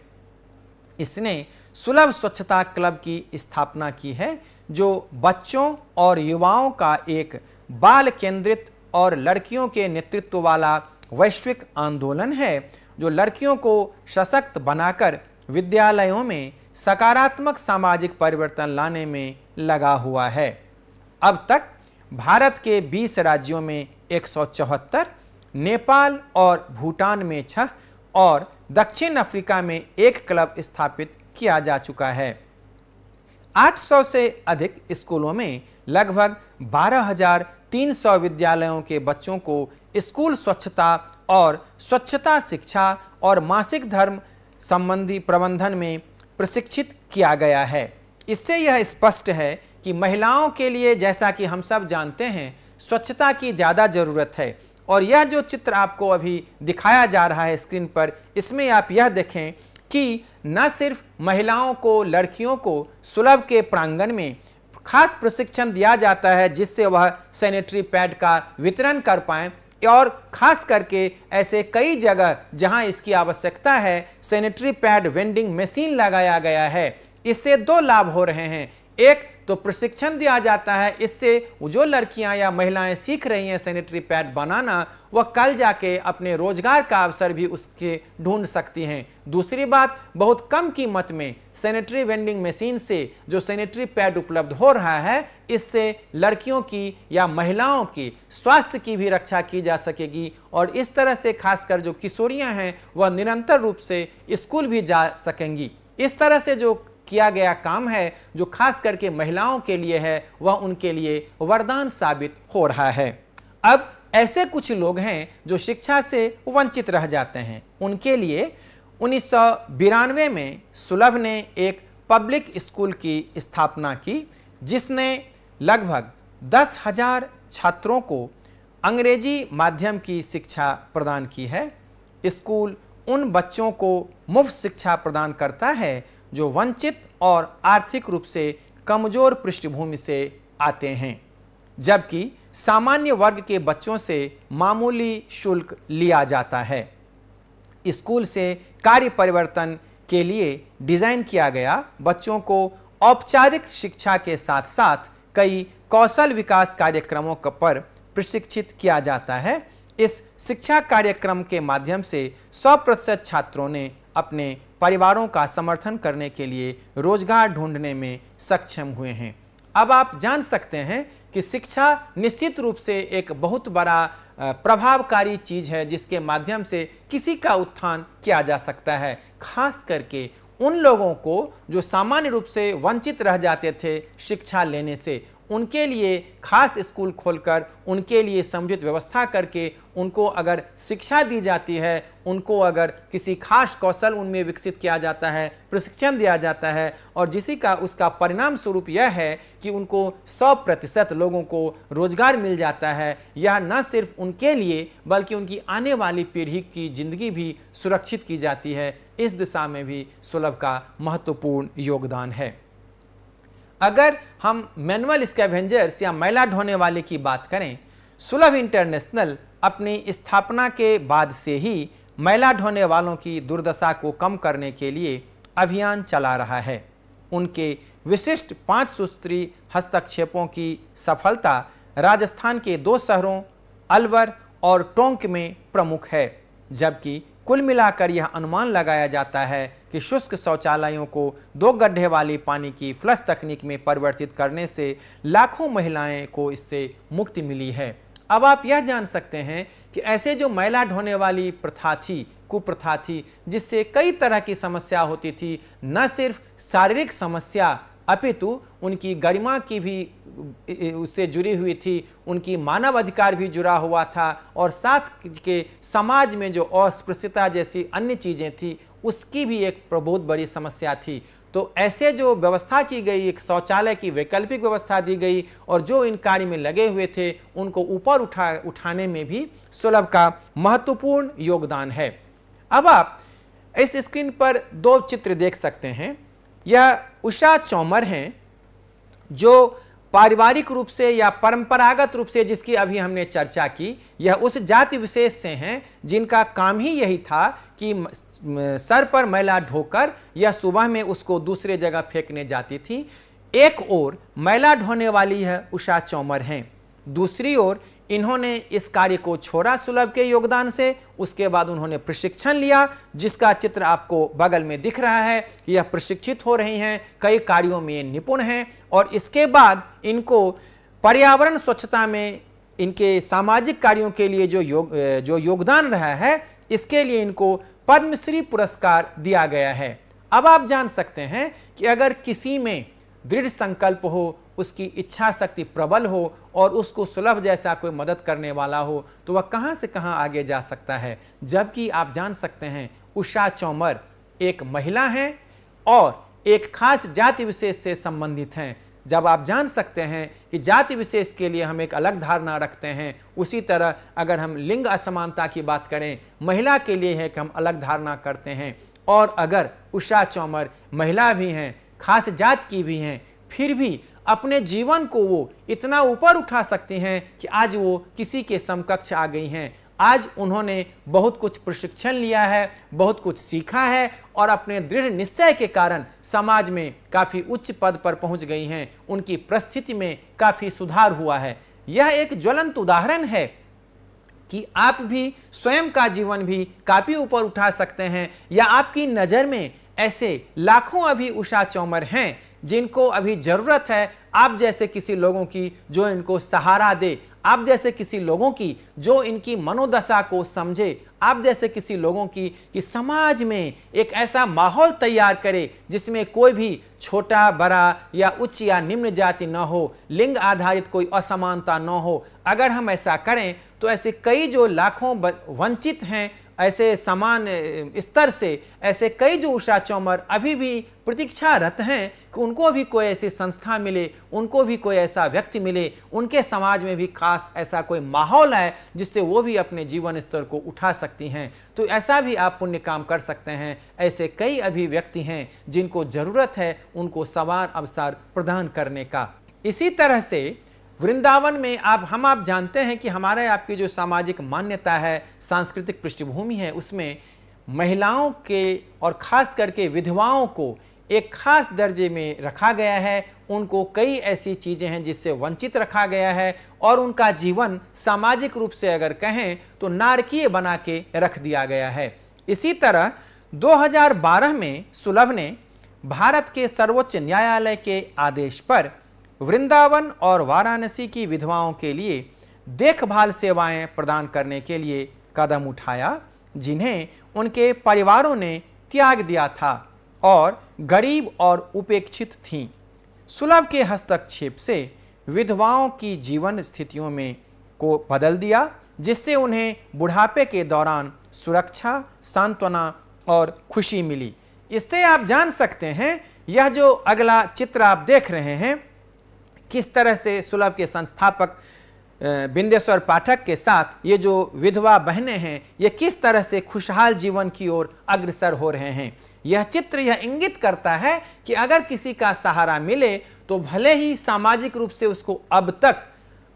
इसने सुलभ स्वच्छता क्लब की स्थापना की है जो बच्चों और युवाओं का एक बाल केंद्रित और लड़कियों के नेतृत्व वाला वैश्विक आंदोलन है जो लड़कियों को सशक्त बनाकर विद्यालयों में सकारात्मक सामाजिक परिवर्तन लाने में लगा हुआ है अब तक भारत के 20 राज्यों में एक नेपाल और भूटान में छह और दक्षिण अफ्रीका में एक क्लब स्थापित किया जा चुका है 800 से अधिक स्कूलों में लगभग 12,300 विद्यालयों के बच्चों को स्कूल स्वच्छता और स्वच्छता शिक्षा और मासिक धर्म संबंधी प्रबंधन में प्रशिक्षित किया गया है इससे यह स्पष्ट है कि महिलाओं के लिए जैसा कि हम सब जानते हैं स्वच्छता की ज़्यादा ज़रूरत है और यह जो चित्र आपको अभी दिखाया जा रहा है स्क्रीन पर इसमें आप यह देखें कि न सिर्फ महिलाओं को लड़कियों को सुलभ के प्रांगण में खास प्रशिक्षण दिया जाता है जिससे वह सैनिटरी पैड का वितरण कर पाएँ और खास करके ऐसे कई जगह जहां इसकी आवश्यकता है सैनिटरी पैड वेंडिंग मशीन लगाया गया है इससे दो लाभ हो रहे हैं एक तो प्रशिक्षण दिया जाता है इससे जो लड़कियां या महिलाएं सीख रही हैं सैनिटरी पैड बनाना वह कल जाके अपने रोजगार का अवसर भी उसके ढूंढ सकती हैं दूसरी बात बहुत कम कीमत में सैनिटरी वेंडिंग मशीन से जो सैनिटरी पैड उपलब्ध हो रहा है इससे लड़कियों की या महिलाओं की स्वास्थ्य की भी रक्षा की जा सकेगी और इस तरह से खासकर जो किशोरियाँ हैं वह निरंतर रूप से स्कूल भी जा सकेंगी इस तरह से जो किया गया काम है जो खास करके महिलाओं के लिए है वह उनके लिए वरदान साबित हो रहा है अब ऐसे कुछ लोग हैं जो शिक्षा से वंचित रह जाते हैं उनके लिए उन्नीस में सुलभ ने एक पब्लिक स्कूल की स्थापना की जिसने लगभग दस हजार छात्रों को अंग्रेजी माध्यम की शिक्षा प्रदान की है स्कूल उन बच्चों को मुफ्त शिक्षा प्रदान करता है जो वंचित और आर्थिक रूप से कमजोर पृष्ठभूमि से आते हैं जबकि सामान्य वर्ग के बच्चों से मामूली शुल्क लिया जाता है स्कूल से कार्य परिवर्तन के लिए डिज़ाइन किया गया बच्चों को औपचारिक शिक्षा के साथ साथ कई कौशल विकास कार्यक्रमों पर प्रशिक्षित किया जाता है इस शिक्षा कार्यक्रम के माध्यम से 100 प्रतिशत छात्रों ने अपने परिवारों का समर्थन करने के लिए रोजगार ढूंढने में सक्षम हुए हैं अब आप जान सकते हैं कि शिक्षा निश्चित रूप से एक बहुत बड़ा प्रभावकारी चीज है जिसके माध्यम से किसी का उत्थान किया जा सकता है खास करके उन लोगों को जो सामान्य रूप से वंचित रह जाते थे शिक्षा लेने से उनके लिए खास स्कूल खोलकर उनके लिए समुचित व्यवस्था करके उनको अगर शिक्षा दी जाती है उनको अगर किसी खास कौशल उनमें विकसित किया जाता है प्रशिक्षण दिया जाता है और जिसी का उसका परिणाम स्वरूप यह है कि उनको 100 प्रतिशत लोगों को रोजगार मिल जाता है यह न सिर्फ उनके लिए बल्कि उनकी आने वाली पीढ़ी की जिंदगी भी सुरक्षित की जाती है इस दिशा में भी सुलभ का महत्वपूर्ण योगदान है अगर हम मैनुअल स्कैवेंजर्स या मैला ढोने वाले की बात करें सुलभ इंटरनेशनल अपनी स्थापना के बाद से ही मैला ढोने वालों की दुर्दशा को कम करने के लिए अभियान चला रहा है उनके विशिष्ट पाँच सूत्री हस्तक्षेपों की सफलता राजस्थान के दो शहरों अलवर और टोंक में प्रमुख है जबकि कुल मिलाकर यह अनुमान लगाया जाता है कि शुष्क शौचालयों को दो गड्ढे वाली पानी की फ्लश तकनीक में परिवर्तित करने से लाखों महिलाएं को इससे मुक्ति मिली है अब आप यह जान सकते हैं कि ऐसे जो मैला ढोने वाली प्रथा थी कुप्रथा थी जिससे कई तरह की समस्या होती थी न सिर्फ शारीरिक समस्या अपितु उनकी गरिमा की भी उससे जुड़ी हुई थी उनकी मानव अधिकार भी जुड़ा हुआ था और साथ के समाज में जो अस्पृश्यता जैसी अन्य चीज़ें थी उसकी भी एक बहुत बड़ी समस्या थी तो ऐसे जो व्यवस्था की गई एक शौचालय की वैकल्पिक व्यवस्था दी गई और जो इन कार्य में लगे हुए थे उनको ऊपर उठा उठाने में भी सुलभ का महत्वपूर्ण योगदान है अब आप इस स्क्रीन पर दो चित्र देख सकते हैं यह उषा चौमर हैं जो पारिवारिक रूप से या परंपरागत रूप से जिसकी अभी हमने चर्चा की यह उस जाति विशेष से हैं जिनका काम ही यही था कि सर पर मैला ढोकर यह सुबह में उसको दूसरे जगह फेंकने जाती थी एक ओर मैला ढोने वाली यह उषा चौमर हैं दूसरी ओर इन्होंने इस कार्य को छोड़ा सुलभ के योगदान से उसके बाद उन्होंने प्रशिक्षण लिया जिसका चित्र आपको बगल में दिख रहा है कि यह प्रशिक्षित हो रही हैं कई कार्यों में ये निपुण हैं और इसके बाद इनको पर्यावरण स्वच्छता में इनके सामाजिक कार्यों के लिए जो योग जो योगदान रहा है इसके लिए इनको पद्मश्री पुरस्कार दिया गया है अब आप जान सकते हैं कि अगर किसी में दृढ़ संकल्प हो उसकी इच्छा शक्ति प्रबल हो और उसको सुलभ जैसा कोई मदद करने वाला हो तो वह कहाँ से कहाँ आगे जा सकता है जबकि आप जान सकते हैं उषा चौमर एक महिला हैं और एक खास जाति विशेष से संबंधित हैं जब आप जान सकते हैं कि जाति विशेष के लिए हम एक अलग धारणा रखते हैं उसी तरह अगर हम लिंग असमानता की बात करें महिला के लिए है कि हम अलग धारणा करते हैं और अगर उषा चौमर महिला भी हैं खास जात की भी हैं फिर भी अपने जीवन को वो इतना ऊपर उठा सकते हैं कि आज वो किसी के समकक्ष आ गई हैं आज उन्होंने बहुत कुछ प्रशिक्षण लिया है बहुत कुछ सीखा है और अपने दृढ़ निश्चय के कारण समाज में काफ़ी उच्च पद पर पहुंच गई हैं उनकी परिस्थिति में काफ़ी सुधार हुआ है यह एक ज्वलंत उदाहरण है कि आप भी स्वयं का जीवन भी काफ़ी ऊपर उठा सकते हैं या आपकी नज़र में ऐसे लाखों अभी उषा चौमर हैं जिनको अभी ज़रूरत है आप जैसे किसी लोगों की जो इनको सहारा दे आप जैसे किसी लोगों की जो इनकी मनोदशा को समझे आप जैसे किसी लोगों की कि समाज में एक ऐसा माहौल तैयार करे जिसमें कोई भी छोटा बड़ा या उच्च या निम्न जाति न हो लिंग आधारित कोई असमानता न हो अगर हम ऐसा करें तो ऐसे कई जो लाखों वंचित हैं ऐसे समान स्तर से ऐसे कई जो उषा चौमर अभी भी प्रतीक्षारत हैं कि उनको भी कोई ऐसी संस्था मिले उनको भी कोई ऐसा व्यक्ति मिले उनके समाज में भी खास ऐसा कोई माहौल है जिससे वो भी अपने जीवन स्तर को उठा सकती हैं तो ऐसा भी आप पुण्य काम कर सकते हैं ऐसे कई अभी व्यक्ति हैं जिनको ज़रूरत है उनको समान अवसर प्रदान करने का इसी तरह से वृंदावन में आप हम आप जानते हैं कि हमारे आपकी जो सामाजिक मान्यता है सांस्कृतिक पृष्ठभूमि है उसमें महिलाओं के और ख़ास करके विधवाओं को एक खास दर्जे में रखा गया है उनको कई ऐसी चीज़ें हैं जिससे वंचित रखा गया है और उनका जीवन सामाजिक रूप से अगर कहें तो नारकीय बना के रख दिया गया है इसी तरह 2012 में सुलभ ने भारत के सर्वोच्च न्यायालय के आदेश पर वृंदावन और वाराणसी की विधवाओं के लिए देखभाल सेवाएं प्रदान करने के लिए कदम उठाया जिन्हें उनके परिवारों ने त्याग दिया था और गरीब और उपेक्षित थीं सुलभ के हस्तक्षेप से विधवाओं की जीवन स्थितियों में को बदल दिया जिससे उन्हें बुढ़ापे के दौरान सुरक्षा सांत्वना और खुशी मिली इससे आप जान सकते हैं यह जो अगला चित्र आप देख रहे हैं किस तरह से सुलभ के संस्थापक बिंदेश्वर पाठक के साथ ये जो विधवा बहनें हैं ये किस तरह से खुशहाल जीवन की ओर अग्रसर हो रहे हैं यह चित्र यह इंगित करता है कि अगर किसी का सहारा मिले तो भले ही सामाजिक रूप से उसको अब तक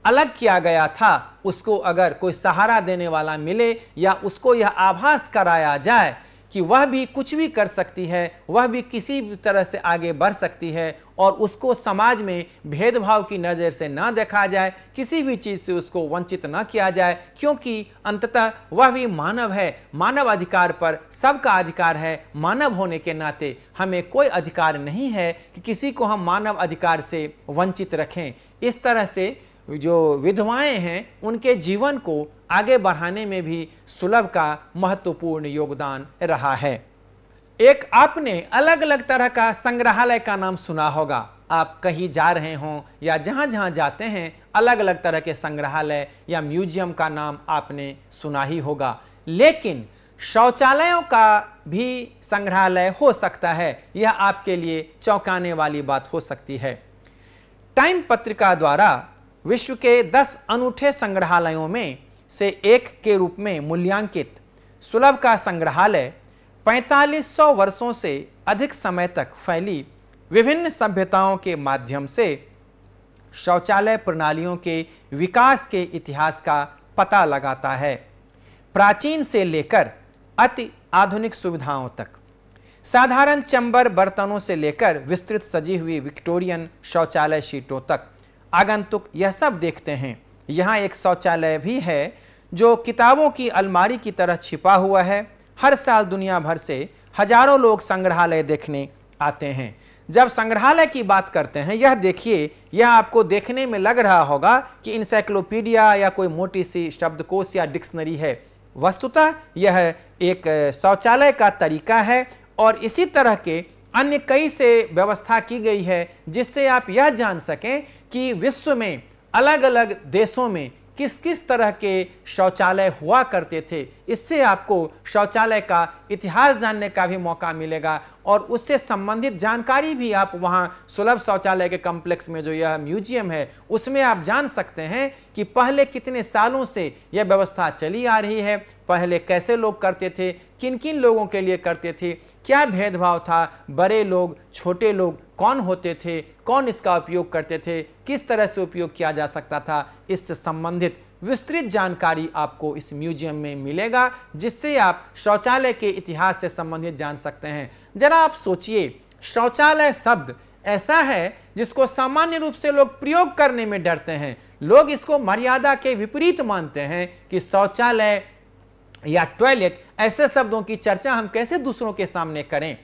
अलग किया गया था उसको अगर कोई सहारा देने वाला मिले या उसको यह आभास कराया जाए कि वह भी कुछ भी कर सकती है वह भी किसी भी तरह से आगे बढ़ सकती है और उसको समाज में भेदभाव की नज़र से ना देखा जाए किसी भी चीज़ से उसको वंचित ना किया जाए क्योंकि अंततः वह भी मानव है मानव अधिकार पर सबका अधिकार है मानव होने के नाते हमें कोई अधिकार नहीं है कि किसी को हम मानव अधिकार से वंचित रखें इस तरह से जो विधवाएं हैं उनके जीवन को आगे बढ़ाने में भी सुलभ का महत्वपूर्ण योगदान रहा है एक आपने अलग अलग तरह का संग्रहालय का नाम सुना होगा आप कहीं जा रहे हों या जहाँ जहाँ जाते हैं अलग अलग तरह के संग्रहालय या म्यूजियम का नाम आपने सुना ही होगा लेकिन शौचालयों का भी संग्रहालय हो सकता है यह आपके लिए चौंकाने वाली बात हो सकती है टाइम पत्रिका द्वारा विश्व के 10 अनूठे संग्रहालयों में से एक के रूप में मूल्यांकित सुलभ का संग्रहालय 4500 वर्षों से अधिक समय तक फैली विभिन्न सभ्यताओं के माध्यम से शौचालय प्रणालियों के विकास के इतिहास का पता लगाता है प्राचीन से लेकर अति आधुनिक सुविधाओं तक साधारण चंबर बर्तनों से लेकर विस्तृत सजी हुई विक्टोरियन शौचालय शीटों तक आगंतुक यह सब देखते हैं यहाँ एक शौचालय भी है जो किताबों की अलमारी की तरह छिपा हुआ है हर साल दुनिया भर से हजारों लोग संग्रहालय देखने आते हैं जब संग्रहालय की बात करते हैं यह देखिए यह आपको देखने में लग रहा होगा कि इंसाइक्लोपीडिया या कोई मोटी सी शब्दकोश या डिक्शनरी है वस्तुतः यह एक शौचालय का तरीका है और इसी तरह के अन्य कई से व्यवस्था की गई है जिससे आप यह जान सकें कि विश्व में अलग अलग देशों में किस किस तरह के शौचालय हुआ करते थे इससे आपको शौचालय का इतिहास जानने का भी मौका मिलेगा और उससे संबंधित जानकारी भी आप वहाँ सुलभ शौचालय के कम्प्लेक्स में जो यह म्यूजियम है उसमें आप जान सकते हैं कि पहले कितने सालों से यह व्यवस्था चली आ रही है पहले कैसे लोग करते थे किन किन लोगों के लिए करते थे क्या भेदभाव था बड़े लोग छोटे लोग कौन होते थे कौन इसका उपयोग करते थे किस तरह से उपयोग किया जा सकता था इससे संबंधित विस्तृत जानकारी आपको इस म्यूजियम में मिलेगा जिससे आप शौचालय के इतिहास से संबंधित जान सकते हैं जरा आप सोचिए शौचालय शब्द ऐसा है जिसको सामान्य रूप से लोग प्रयोग करने में डरते हैं लोग इसको मर्यादा के विपरीत मानते हैं कि शौचालय या टॉयलेट ऐसे शब्दों की चर्चा हम कैसे दूसरों के सामने करें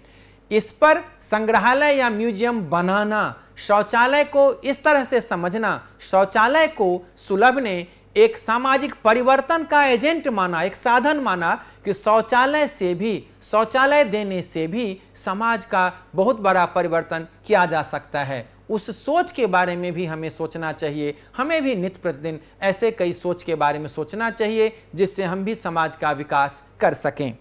इस पर संग्रहालय या म्यूजियम बनाना शौचालय को इस तरह से समझना शौचालय को सुलभ ने एक सामाजिक परिवर्तन का एजेंट माना एक साधन माना कि शौचालय से भी शौचालय देने से भी समाज का बहुत बड़ा परिवर्तन किया जा सकता है उस सोच के बारे में भी हमें सोचना चाहिए हमें भी नित्य प्रतिदिन ऐसे कई सोच के बारे में सोचना चाहिए जिससे हम भी समाज का विकास कर सकें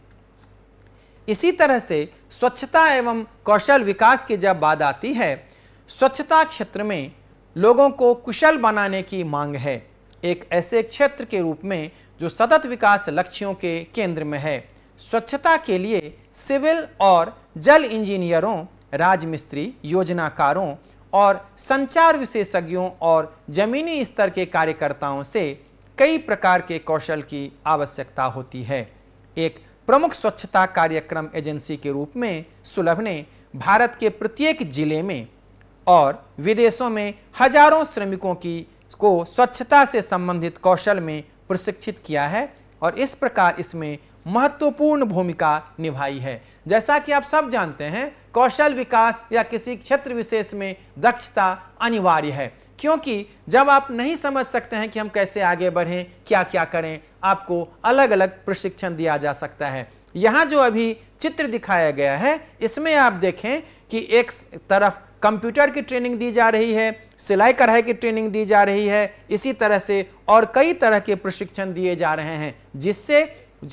इसी तरह से स्वच्छता एवं कौशल विकास की जब बात आती है स्वच्छता क्षेत्र में लोगों को कुशल बनाने की मांग है एक ऐसे क्षेत्र के रूप में जो सतत विकास लक्ष्यों के केंद्र में है स्वच्छता के लिए सिविल और जल इंजीनियरों राजमिस्त्री योजनाकारों और संचार विशेषज्ञों और जमीनी स्तर के कार्यकर्ताओं से कई प्रकार के कौशल की आवश्यकता होती है एक प्रमुख स्वच्छता कार्यक्रम एजेंसी के रूप में सुलभ ने भारत के प्रत्येक जिले में और विदेशों में हजारों श्रमिकों की को स्वच्छता से संबंधित कौशल में प्रशिक्षित किया है और इस प्रकार इसमें महत्वपूर्ण भूमिका निभाई है जैसा कि आप सब जानते हैं कौशल विकास या किसी क्षेत्र विशेष में दक्षता अनिवार्य है क्योंकि जब आप नहीं समझ सकते हैं कि हम कैसे आगे बढ़ें क्या क्या करें आपको अलग अलग प्रशिक्षण दिया जा सकता है यहाँ जो अभी चित्र दिखाया गया है इसमें आप देखें कि एक तरफ कंप्यूटर की ट्रेनिंग दी जा रही है सिलाई कढ़ाई की ट्रेनिंग दी जा रही है इसी तरह से और कई तरह के प्रशिक्षण दिए जा रहे हैं जिससे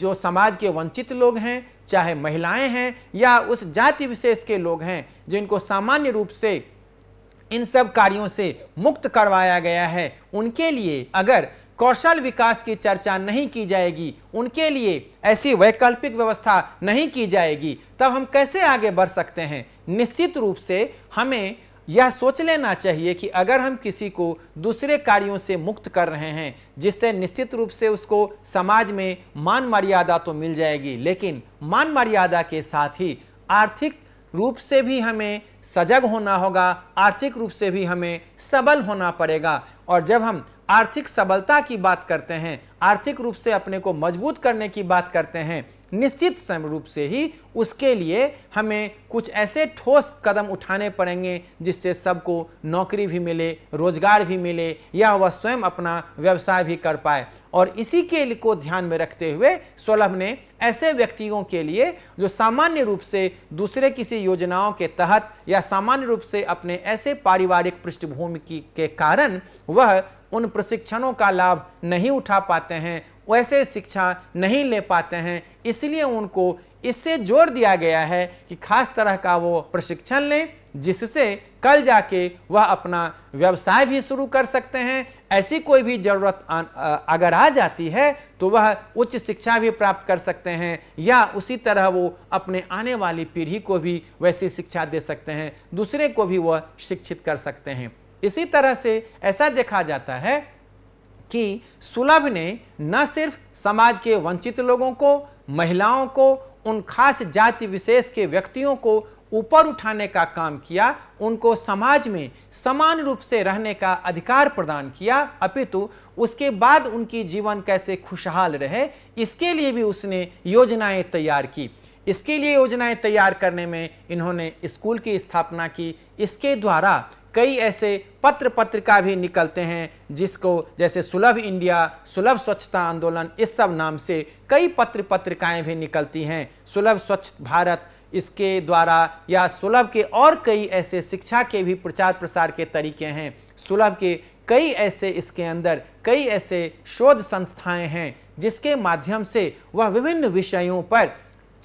जो समाज के वंचित लोग हैं चाहे महिलाएं हैं या उस जाति विशेष के लोग हैं जिनको सामान्य रूप से इन सब कार्यों से मुक्त करवाया गया है उनके लिए अगर कौशल विकास की चर्चा नहीं की जाएगी उनके लिए ऐसी वैकल्पिक व्यवस्था नहीं की जाएगी तब हम कैसे आगे बढ़ सकते हैं निश्चित रूप से हमें यह सोच लेना चाहिए कि अगर हम किसी को दूसरे कार्यों से मुक्त कर रहे हैं जिससे निश्चित रूप से उसको समाज में मान मर्यादा तो मिल जाएगी लेकिन मान मर्यादा के साथ ही आर्थिक रूप से भी हमें सजग होना होगा आर्थिक रूप से भी हमें सबल होना पड़ेगा और जब हम आर्थिक सबलता की बात करते हैं आर्थिक रूप से अपने को मजबूत करने की बात करते हैं निश्चित रूप से ही उसके लिए हमें कुछ ऐसे ठोस कदम उठाने पड़ेंगे जिससे सबको नौकरी भी मिले रोजगार भी मिले या वह स्वयं अपना व्यवसाय भी कर पाए और इसी के को ध्यान में रखते हुए सोलभ ने ऐसे व्यक्तियों के लिए जो सामान्य रूप से दूसरे किसी योजनाओं के तहत या सामान्य रूप से अपने ऐसे पारिवारिक पृष्ठभूमि के कारण वह उन प्रशिक्षणों का लाभ नहीं उठा पाते हैं वैसे शिक्षा नहीं ले पाते हैं इसलिए उनको इससे जोर दिया गया है कि खास तरह का वो प्रशिक्षण लें जिससे कल जाके वह अपना व्यवसाय भी शुरू कर सकते हैं ऐसी कोई भी ज़रूरत अगर आ जाती है तो वह उच्च शिक्षा भी प्राप्त कर सकते हैं या उसी तरह वो अपने आने वाली पीढ़ी को भी वैसी शिक्षा दे सकते हैं दूसरे को भी वह शिक्षित कर सकते हैं इसी तरह से ऐसा देखा जाता है कि सुलभ ने न सिर्फ समाज के वंचित लोगों को महिलाओं को उन खास जाति विशेष के व्यक्तियों को ऊपर उठाने का काम किया उनको समाज में समान रूप से रहने का अधिकार प्रदान किया अपितु उसके बाद उनकी जीवन कैसे खुशहाल रहे इसके लिए भी उसने योजनाएं तैयार की इसके लिए योजनाएं तैयार करने में इन्होंने स्कूल की स्थापना की इसके द्वारा कई ऐसे पत्र पत्रिका भी निकलते हैं जिसको जैसे सुलभ इंडिया सुलभ स्वच्छता आंदोलन इस सब नाम से कई पत्र पत्रिकाएं भी निकलती हैं सुलभ स्वच्छ भारत इसके द्वारा या सुलभ के और कई ऐसे शिक्षा के भी प्रचार प्रसार के तरीके हैं सुलभ के कई ऐसे इसके अंदर कई ऐसे शोध संस्थाएं हैं जिसके माध्यम से वह विभिन्न विषयों पर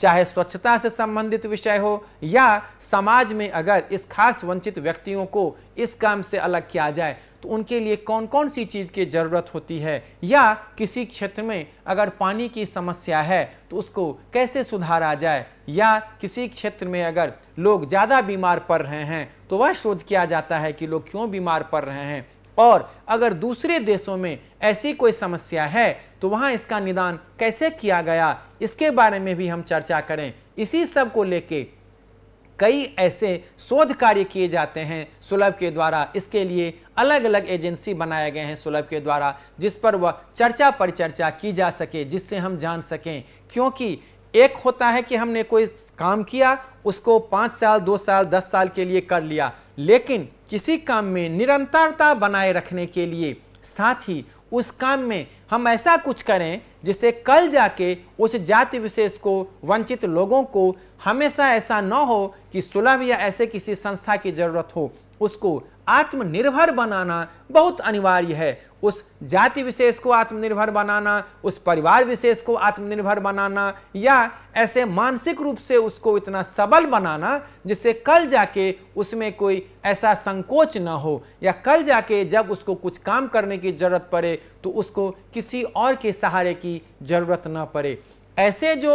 चाहे स्वच्छता से संबंधित विषय हो या समाज में अगर इस खास वंचित व्यक्तियों को इस काम से अलग किया जाए तो उनके लिए कौन कौन सी चीज़ की ज़रूरत होती है या किसी क्षेत्र में अगर पानी की समस्या है तो उसको कैसे सुधारा जाए या किसी क्षेत्र में अगर लोग ज़्यादा बीमार पड़ रहे हैं तो वह शोध किया जाता है कि लोग क्यों बीमार पड़ रहे हैं और अगर दूसरे देशों में ऐसी कोई समस्या है तो वहां इसका निदान कैसे किया गया इसके बारे में भी हम चर्चा करें इसी सब को लेके कई ऐसे शोध कार्य किए जाते हैं सुलभ के द्वारा इसके लिए अलग अलग एजेंसी बनाए गए हैं सुलभ के द्वारा जिस पर वह चर्चा परिचर्चा की जा सके जिससे हम जान सकें क्योंकि एक होता है कि हमने कोई काम किया उसको पाँच साल दो साल दस साल के लिए कर लिया लेकिन किसी काम में निरंतरता बनाए रखने के लिए साथ ही उस काम में हम ऐसा कुछ करें जिससे कल जाके उस जाति विशेष को वंचित लोगों को हमेशा ऐसा न हो कि सुलभ या ऐसे किसी संस्था की ज़रूरत हो उसको आत्मनिर्भर बनाना बहुत अनिवार्य है उस जाति विशेष को आत्मनिर्भर बनाना उस परिवार विशेष को आत्मनिर्भर बनाना या ऐसे मानसिक रूप से उसको इतना सबल बनाना जिससे कल जाके उसमें कोई ऐसा संकोच ना हो या कल जाके जब उसको कुछ काम करने की ज़रूरत पड़े तो उसको किसी और के सहारे की ज़रूरत ना पड़े ऐसे जो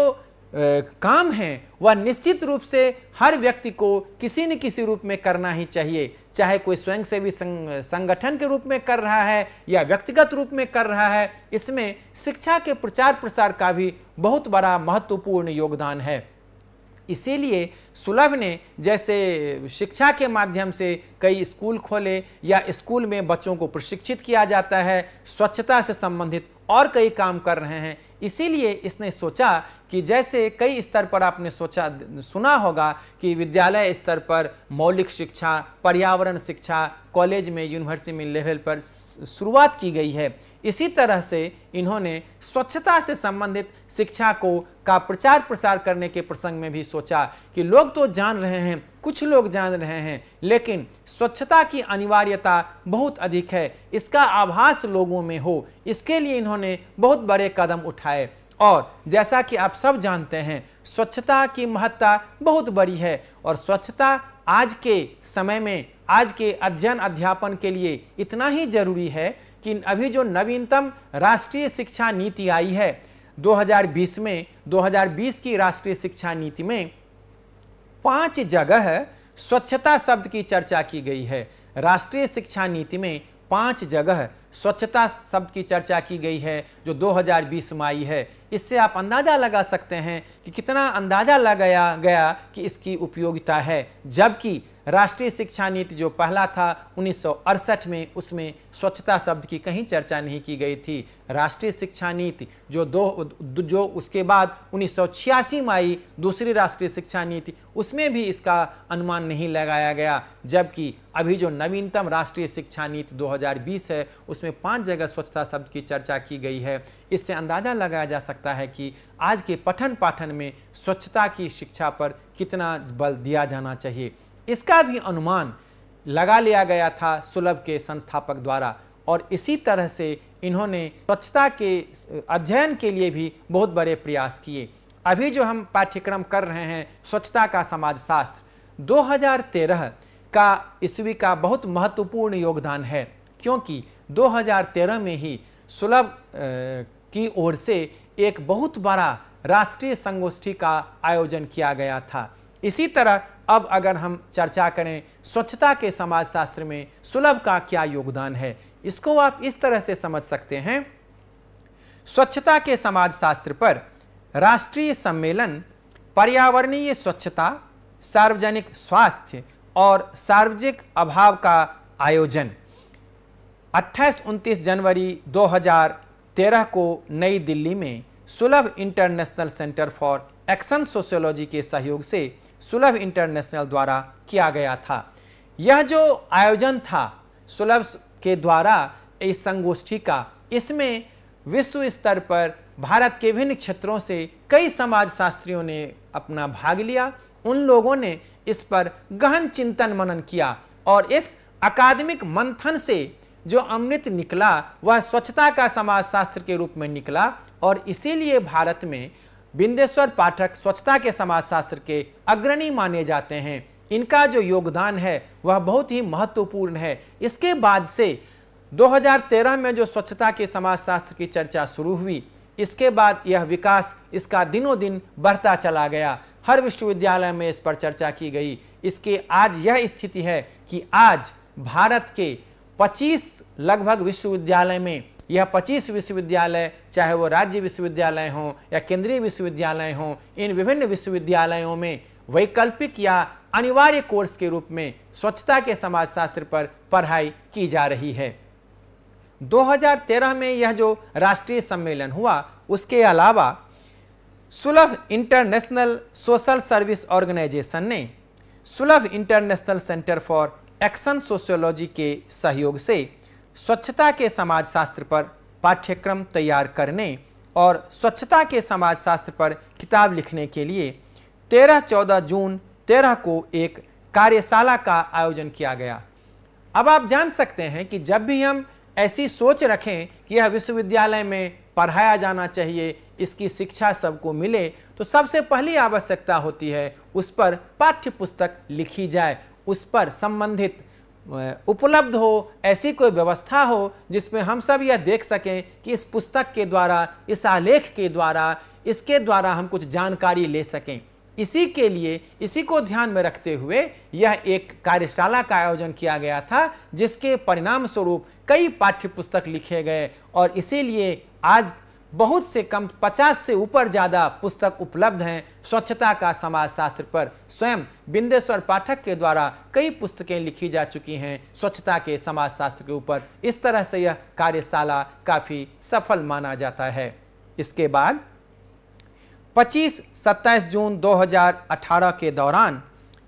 काम हैं वह निश्चित रूप से हर व्यक्ति को किसी न किसी रूप में करना ही चाहिए चाहे कोई स्वयंसेवी संग, संगठन के रूप में कर रहा है या व्यक्तिगत रूप में कर रहा है इसमें शिक्षा के प्रचार प्रसार का भी बहुत बड़ा महत्वपूर्ण योगदान है इसीलिए सुलभ ने जैसे शिक्षा के माध्यम से कई स्कूल खोले या स्कूल में बच्चों को प्रशिक्षित किया जाता है स्वच्छता से संबंधित और कई काम कर रहे हैं इसीलिए इसने सोचा कि जैसे कई स्तर पर आपने सोचा सुना होगा कि विद्यालय स्तर पर मौलिक शिक्षा पर्यावरण शिक्षा कॉलेज में यूनिवर्सिटी में लेवल पर शुरुआत की गई है इसी तरह से इन्होंने स्वच्छता से संबंधित शिक्षा को का प्रचार प्रसार करने के प्रसंग में भी सोचा कि लोग तो जान रहे हैं कुछ लोग जान रहे हैं लेकिन स्वच्छता की अनिवार्यता बहुत अधिक है इसका आभास लोगों में हो इसके लिए इन्होंने बहुत बड़े कदम उठाए और जैसा कि आप सब जानते हैं स्वच्छता की महत्ता बहुत बड़ी है और स्वच्छता आज के समय में आज के अध्ययन अध्यापन के लिए इतना ही जरूरी है कि अभी जो नवीनतम राष्ट्रीय शिक्षा नीति आई है 2020 में 2020 की राष्ट्रीय शिक्षा नीति में पांच जगह स्वच्छता शब्द की चर्चा की गई है राष्ट्रीय शिक्षा नीति में पांच जगह स्वच्छता शब्द की चर्चा की गई है जो 2020 में आई है इससे आप अंदाज़ा लगा सकते हैं कि कितना अंदाज़ा लगाया गया कि इसकी उपयोगिता है जबकि राष्ट्रीय शिक्षा नीति जो पहला था उन्नीस में उसमें स्वच्छता शब्द की कहीं चर्चा नहीं की गई थी राष्ट्रीय शिक्षा नीति जो दो जो उसके बाद उन्नीस में आई दूसरी राष्ट्रीय शिक्षा नीति उसमें भी इसका अनुमान नहीं लगाया गया जबकि अभी जो नवीनतम राष्ट्रीय शिक्षा नीति 2020 है उसमें उसमें पांच जगह स्वच्छता शब्द की चर्चा की गई है इससे अंदाज़ा लगाया जा सकता है कि आज के पठन पाठन में स्वच्छता की शिक्षा पर कितना बल दिया जाना चाहिए इसका भी अनुमान लगा लिया गया था सुलभ के संस्थापक द्वारा और इसी तरह से इन्होंने स्वच्छता के अध्ययन के लिए भी बहुत बड़े प्रयास किए अभी जो हम पाठ्यक्रम कर रहे हैं स्वच्छता का समाजशास्त्र 2013 का ईस्वी का बहुत महत्वपूर्ण योगदान है क्योंकि 2013 में ही सुलभ की ओर से एक बहुत बड़ा राष्ट्रीय संगोष्ठी का आयोजन किया गया था इसी तरह अब अगर हम चर्चा करें स्वच्छता के समाजशास्त्र में सुलभ का क्या योगदान है इसको आप इस तरह से समझ सकते हैं स्वच्छता के समाजशास्त्र पर राष्ट्रीय सम्मेलन पर्यावरणीय स्वच्छता सार्वजनिक स्वास्थ्य और सार्वजनिक अभाव का आयोजन अट्ठाईस उनतीस जनवरी 2013 को नई दिल्ली में Sulabh international centre for action sociology के सहयोग से सुलभ इंटरनेशनल द्वारा किया गया था यह जो आयोजन था सुलभ के द्वारा इस संगोष्ठी का इसमें विश्व स्तर पर भारत के विभिन्न क्षेत्रों से कई समाजशास्त्रियों ने अपना भाग लिया उन लोगों ने इस पर गहन चिंतन मनन किया और इस अकादमिक मंथन से जो अमृत निकला वह स्वच्छता का समाज शास्त्र के रूप में निकला और इसीलिए भारत में बिंदेश्वर पाठक स्वच्छता के समाज शास्त्र के अग्रणी माने जाते हैं इनका जो योगदान है वह बहुत ही महत्वपूर्ण है इसके बाद से 2013 में जो स्वच्छता के समाज शास्त्र की चर्चा शुरू हुई इसके बाद यह विकास इसका दिनों दिन बढ़ता चला गया हर विश्वविद्यालय में इस पर चर्चा की गई इसके आज यह स्थिति है कि आज भारत के 25 लगभग विश्वविद्यालय में यह 25 विश्वविद्यालय चाहे वो राज्य विश्वविद्यालय हों या केंद्रीय विश्वविद्यालय हों इन विभिन्न विश्वविद्यालयों में वैकल्पिक या अनिवार्य कोर्स के रूप में स्वच्छता के समाजशास्त्र पर पढ़ाई की जा रही है 2013 में यह जो राष्ट्रीय सम्मेलन हुआ उसके अलावा सुलभ इंटरनेशनल सोशल सर्विस ऑर्गेनाइजेशन ने Sulabh international centre for action sociology के सहयोग से स्वच्छता के समाजशास्त्र पर पाठ्यक्रम तैयार करने और स्वच्छता के समाजशास्त्र पर किताब लिखने के लिए 13-14 जून 13 को एक कार्यशाला का आयोजन किया गया अब आप जान सकते हैं कि जब भी हम ऐसी सोच रखें कि यह विश्वविद्यालय में पढ़ाया जाना चाहिए इसकी शिक्षा सबको मिले तो सबसे पहली आवश्यकता होती है उस पर पाठ्य पुस्तक लिखी जाए उस पर संबंधित उपलब्ध हो ऐसी कोई व्यवस्था हो जिसमें हम सब यह देख सकें कि इस पुस्तक के द्वारा इस आलेख के द्वारा इसके द्वारा हम कुछ जानकारी ले सकें इसी के लिए इसी को ध्यान में रखते हुए यह एक कार्यशाला का आयोजन किया गया था जिसके परिणाम स्वरूप कई पाठ्य पुस्तक लिखे गए और इसीलिए आज बहुत से कम 50 से ऊपर ज़्यादा पुस्तक उपलब्ध हैं स्वच्छता का समाजशास्त्र पर स्वयं बिंदेश्वर पाठक के द्वारा कई पुस्तकें लिखी जा चुकी हैं स्वच्छता के समाजशास्त्र के ऊपर इस तरह से यह कार्यशाला काफ़ी सफल माना जाता है इसके बाद 25-27 जून 2018 के दौरान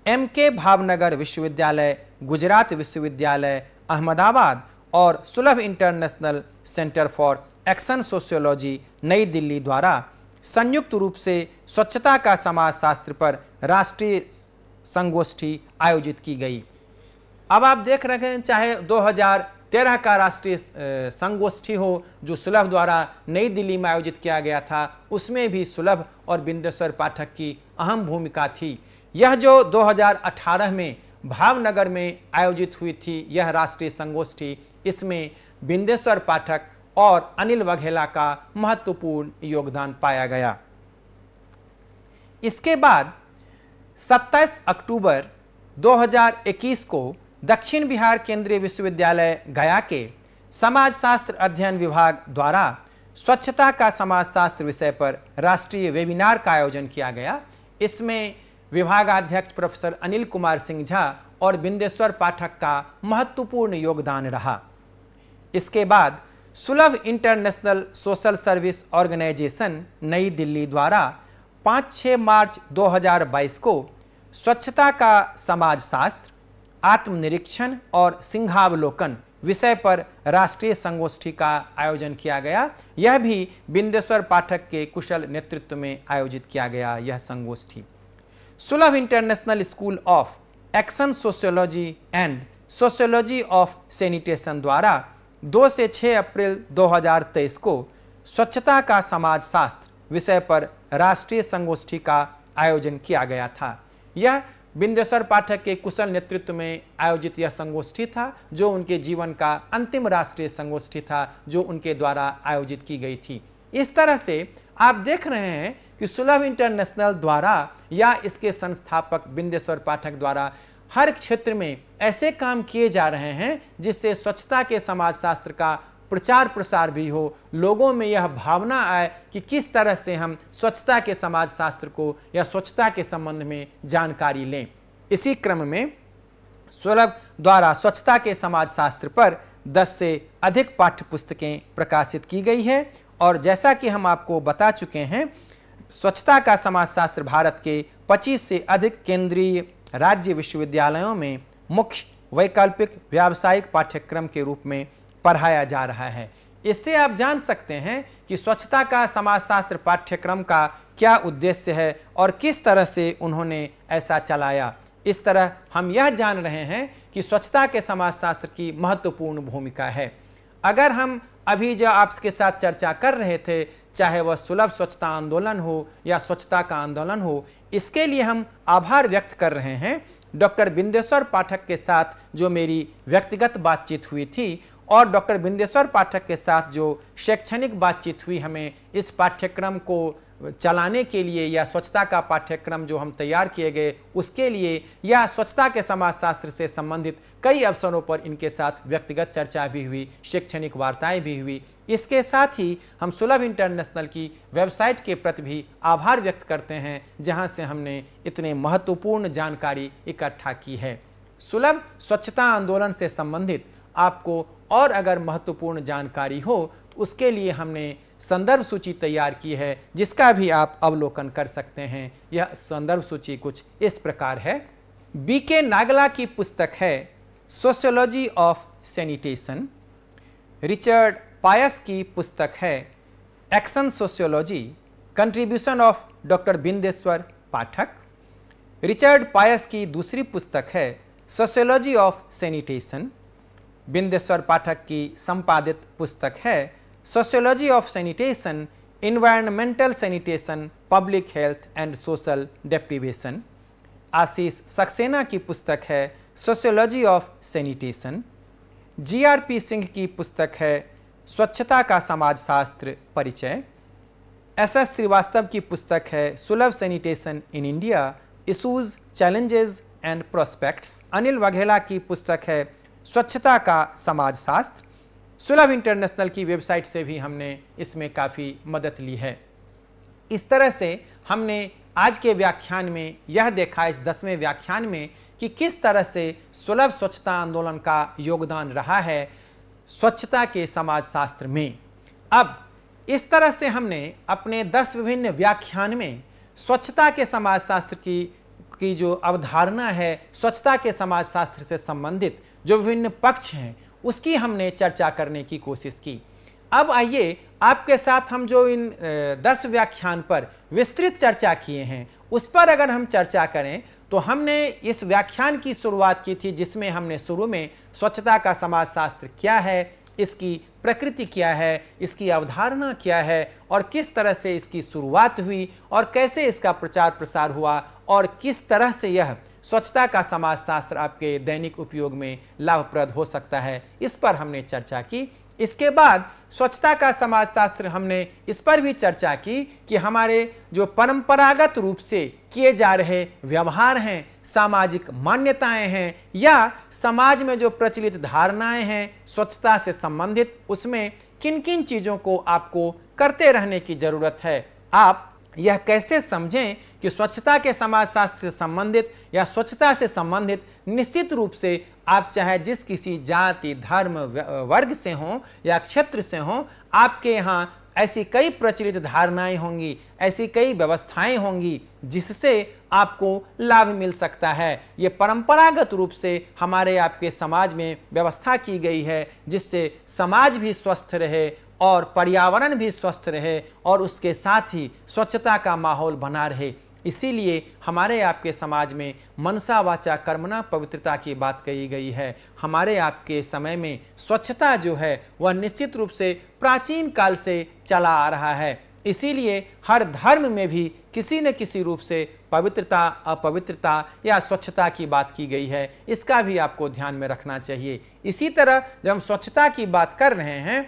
एम के भावनगर विश्वविद्यालय गुजरात विश्वविद्यालय अहमदाबाद और Sulabh international centre for action sociology नई दिल्ली द्वारा संयुक्त रूप से स्वच्छता का समाज शास्त्र पर राष्ट्रीय संगोष्ठी आयोजित की गई अब आप देख रहे हैं चाहे 2013 का राष्ट्रीय संगोष्ठी हो जो सुलभ द्वारा नई दिल्ली में आयोजित किया गया था उसमें भी सुलभ और बिंदेश्वर पाठक की अहम भूमिका थी यह जो 2018 में भावनगर में आयोजित हुई थी यह राष्ट्रीय संगोष्ठी इसमें बिंदेश्वर पाठक और अनिल वघेला का महत्वपूर्ण योगदान पाया गया इसके बाद 27 अक्टूबर 2021 को दक्षिण बिहार केंद्रीय विश्वविद्यालय गया के समाजशास्त्र अध्ययन विभाग द्वारा स्वच्छता का समाजशास्त्र विषय पर राष्ट्रीय वेबिनार का आयोजन किया गया इसमें विभागाध्यक्ष प्रोफेसर अनिल कुमार सिंह झा और बिंदेश्वर पाठक का महत्वपूर्ण योगदान रहा इसके बाद सुलभ इंटरनेशनल सोशल सर्विस ऑर्गेनाइजेशन नई दिल्ली द्वारा 5-6 मार्च 2022 को स्वच्छता का समाजशास्त्र आत्मनिरीक्षण और सिंहावलोकन विषय पर राष्ट्रीय संगोष्ठी का आयोजन किया गया यह भी बिंदेश्वर पाठक के कुशल नेतृत्व में आयोजित किया गया यह संगोष्ठी Sulabh international school of action sociology and sociology of sanitation द्वारा दो से 6 अप्रैल 2023 को स्वच्छता का समाजशास्त्र विषय पर राष्ट्रीय संगोष्ठी का आयोजन किया गया था यह बिंदेश्वर पाठक के कुशल नेतृत्व में आयोजित यह संगोष्ठी था जो उनके जीवन का अंतिम राष्ट्रीय संगोष्ठी था जो उनके द्वारा आयोजित की गई थी इस तरह से आप देख रहे हैं कि सुलभ इंटरनेशनल द्वारा या इसके संस्थापक बिंदेश्वर पाठक द्वारा हर क्षेत्र में ऐसे काम किए जा रहे हैं जिससे स्वच्छता के समाजशास्त्र का प्रचार प्रसार भी हो लोगों में यह भावना आए कि किस तरह से हम स्वच्छता के समाजशास्त्र को या स्वच्छता के संबंध में जानकारी लें इसी क्रम में सुलभ द्वारा स्वच्छता के समाजशास्त्र पर 10 से अधिक पाठ्य पुस्तकें प्रकाशित की गई हैं और जैसा कि हम आपको बता चुके हैं स्वच्छता का समाजशास्त्र भारत के 25 से अधिक केंद्रीय राज्य विश्वविद्यालयों में मुख्य वैकल्पिक व्यावसायिक पाठ्यक्रम के रूप में पढ़ाया जा रहा है इससे आप जान सकते हैं कि स्वच्छता का समाजशास्त्र पाठ्यक्रम का क्या उद्देश्य है और किस तरह से उन्होंने ऐसा चलाया इस तरह हम यह जान रहे हैं कि स्वच्छता के समाजशास्त्र की महत्वपूर्ण भूमिका है अगर हम अभी जो आपके साथ चर्चा कर रहे थे चाहे वह सुलभ स्वच्छता आंदोलन हो या स्वच्छता का आंदोलन हो इसके लिए हम आभार व्यक्त कर रहे हैं डॉक्टर बिंदेश्वर पाठक के साथ जो मेरी व्यक्तिगत बातचीत हुई थी और डॉक्टर बिंदेश्वर पाठक के साथ जो शैक्षणिक बातचीत हुई हमें इस पाठ्यक्रम को चलाने के लिए या स्वच्छता का पाठ्यक्रम जो हम तैयार किए गए उसके लिए या स्वच्छता के समाजशास्त्र से संबंधित कई अवसरों पर इनके साथ व्यक्तिगत चर्चा भी हुई शैक्षणिक वार्ताएं भी हुई इसके साथ ही हम सुलभ इंटरनेशनल की वेबसाइट के प्रति भी आभार व्यक्त करते हैं जहां से हमने इतने महत्वपूर्ण जानकारी इकट्ठा की है सुलभ स्वच्छता आंदोलन से संबंधित आपको और अगर महत्वपूर्ण जानकारी हो तो उसके लिए हमने संदर्भ सूची तैयार की है जिसका भी आप अवलोकन कर सकते हैं यह संदर्भ सूची कुछ इस प्रकार है बी के नागला की पुस्तक है sociology of sanitation Richard Pais की पुस्तक है action sociology contribution of doctor Bindeshwar Pathak Richard Pais की दूसरी पुस्तक है sociology of sanitation Bindeshwar Pathak की संपादित पुस्तक है sociology of sanitation, environmental sanitation, public health and social deprivation. आशीष सक्सेना की पुस्तक है sociology of sanitation G R P Singh की पुस्तक है स्वच्छता का समाजशास्त्र परिचय एस एस श्रीवास्तव की पुस्तक है Sulabh sanitation in India issues challenges and prospects Anil Vaghela की पुस्तक है स्वच्छता का समाजशास्त्र सुलभ इंटरनेशनल की वेबसाइट से भी हमने इसमें काफ़ी मदद ली है इस तरह से हमने आज के व्याख्यान में यह देखा इस दसवें व्याख्यान में कि किस तरह से सुलभ स्वच्छता आंदोलन का योगदान रहा है स्वच्छता के समाजशास्त्र में अब इस तरह से हमने अपने दस विभिन्न व्याख्यान में स्वच्छता के समाजशास्त्र की की जो अवधारणा है स्वच्छता के समाजशास्त्र से संबंधित जो विभिन्न पक्ष हैं उसकी हमने चर्चा करने की कोशिश की अब आइए आपके साथ हम जो इन दस व्याख्यान पर विस्तृत चर्चा किए हैं उस पर अगर हम चर्चा करें तो हमने इस व्याख्यान की शुरुआत की थी जिसमें हमने शुरू में स्वच्छता का समाजशास्त्र क्या है इसकी प्रकृति क्या है इसकी अवधारणा क्या है और किस तरह से इसकी शुरुआत हुई और कैसे इसका प्रचार प्रसार हुआ और किस तरह से यह स्वच्छता का समाजशास्त्र आपके दैनिक उपयोग में लाभप्रद हो सकता है इस पर हमने चर्चा की इसके बाद स्वच्छता का समाजशास्त्र हमने इस पर भी चर्चा की कि हमारे जो परंपरागत रूप से किए जा रहे व्यवहार हैं सामाजिक मान्यताएं हैं या समाज में जो प्रचलित धारणाएं हैं स्वच्छता से संबंधित उसमें किन किन चीज़ों को आपको करते रहने की ज़रूरत है आप यह कैसे समझें कि स्वच्छता के समाजशास्त्र से संबंधित या स्वच्छता से संबंधित निश्चित रूप से आप चाहे जिस किसी जाति धर्म वर्ग से हों या क्षेत्र से हों आपके यहाँ ऐसी कई प्रचलित धारणाएं होंगी ऐसी कई व्यवस्थाएं होंगी जिससे आपको लाभ मिल सकता है ये परंपरागत रूप से हमारे आपके समाज में व्यवस्था की गई है जिससे समाज भी स्वस्थ रहे और पर्यावरण भी स्वस्थ रहे और उसके साथ ही स्वच्छता का माहौल बना रहे इसीलिए हमारे आपके समाज में मनसा वाचा कर्मणा पवित्रता की बात कही गई है हमारे आपके समय में स्वच्छता जो है वह निश्चित रूप से प्राचीन काल से चला आ रहा है इसीलिए हर धर्म में भी किसी न किसी रूप से पवित्रता अपवित्रता या स्वच्छता की बात की गई है इसका भी आपको ध्यान में रखना चाहिए इसी तरह जब हम स्वच्छता की बात कर रहे हैं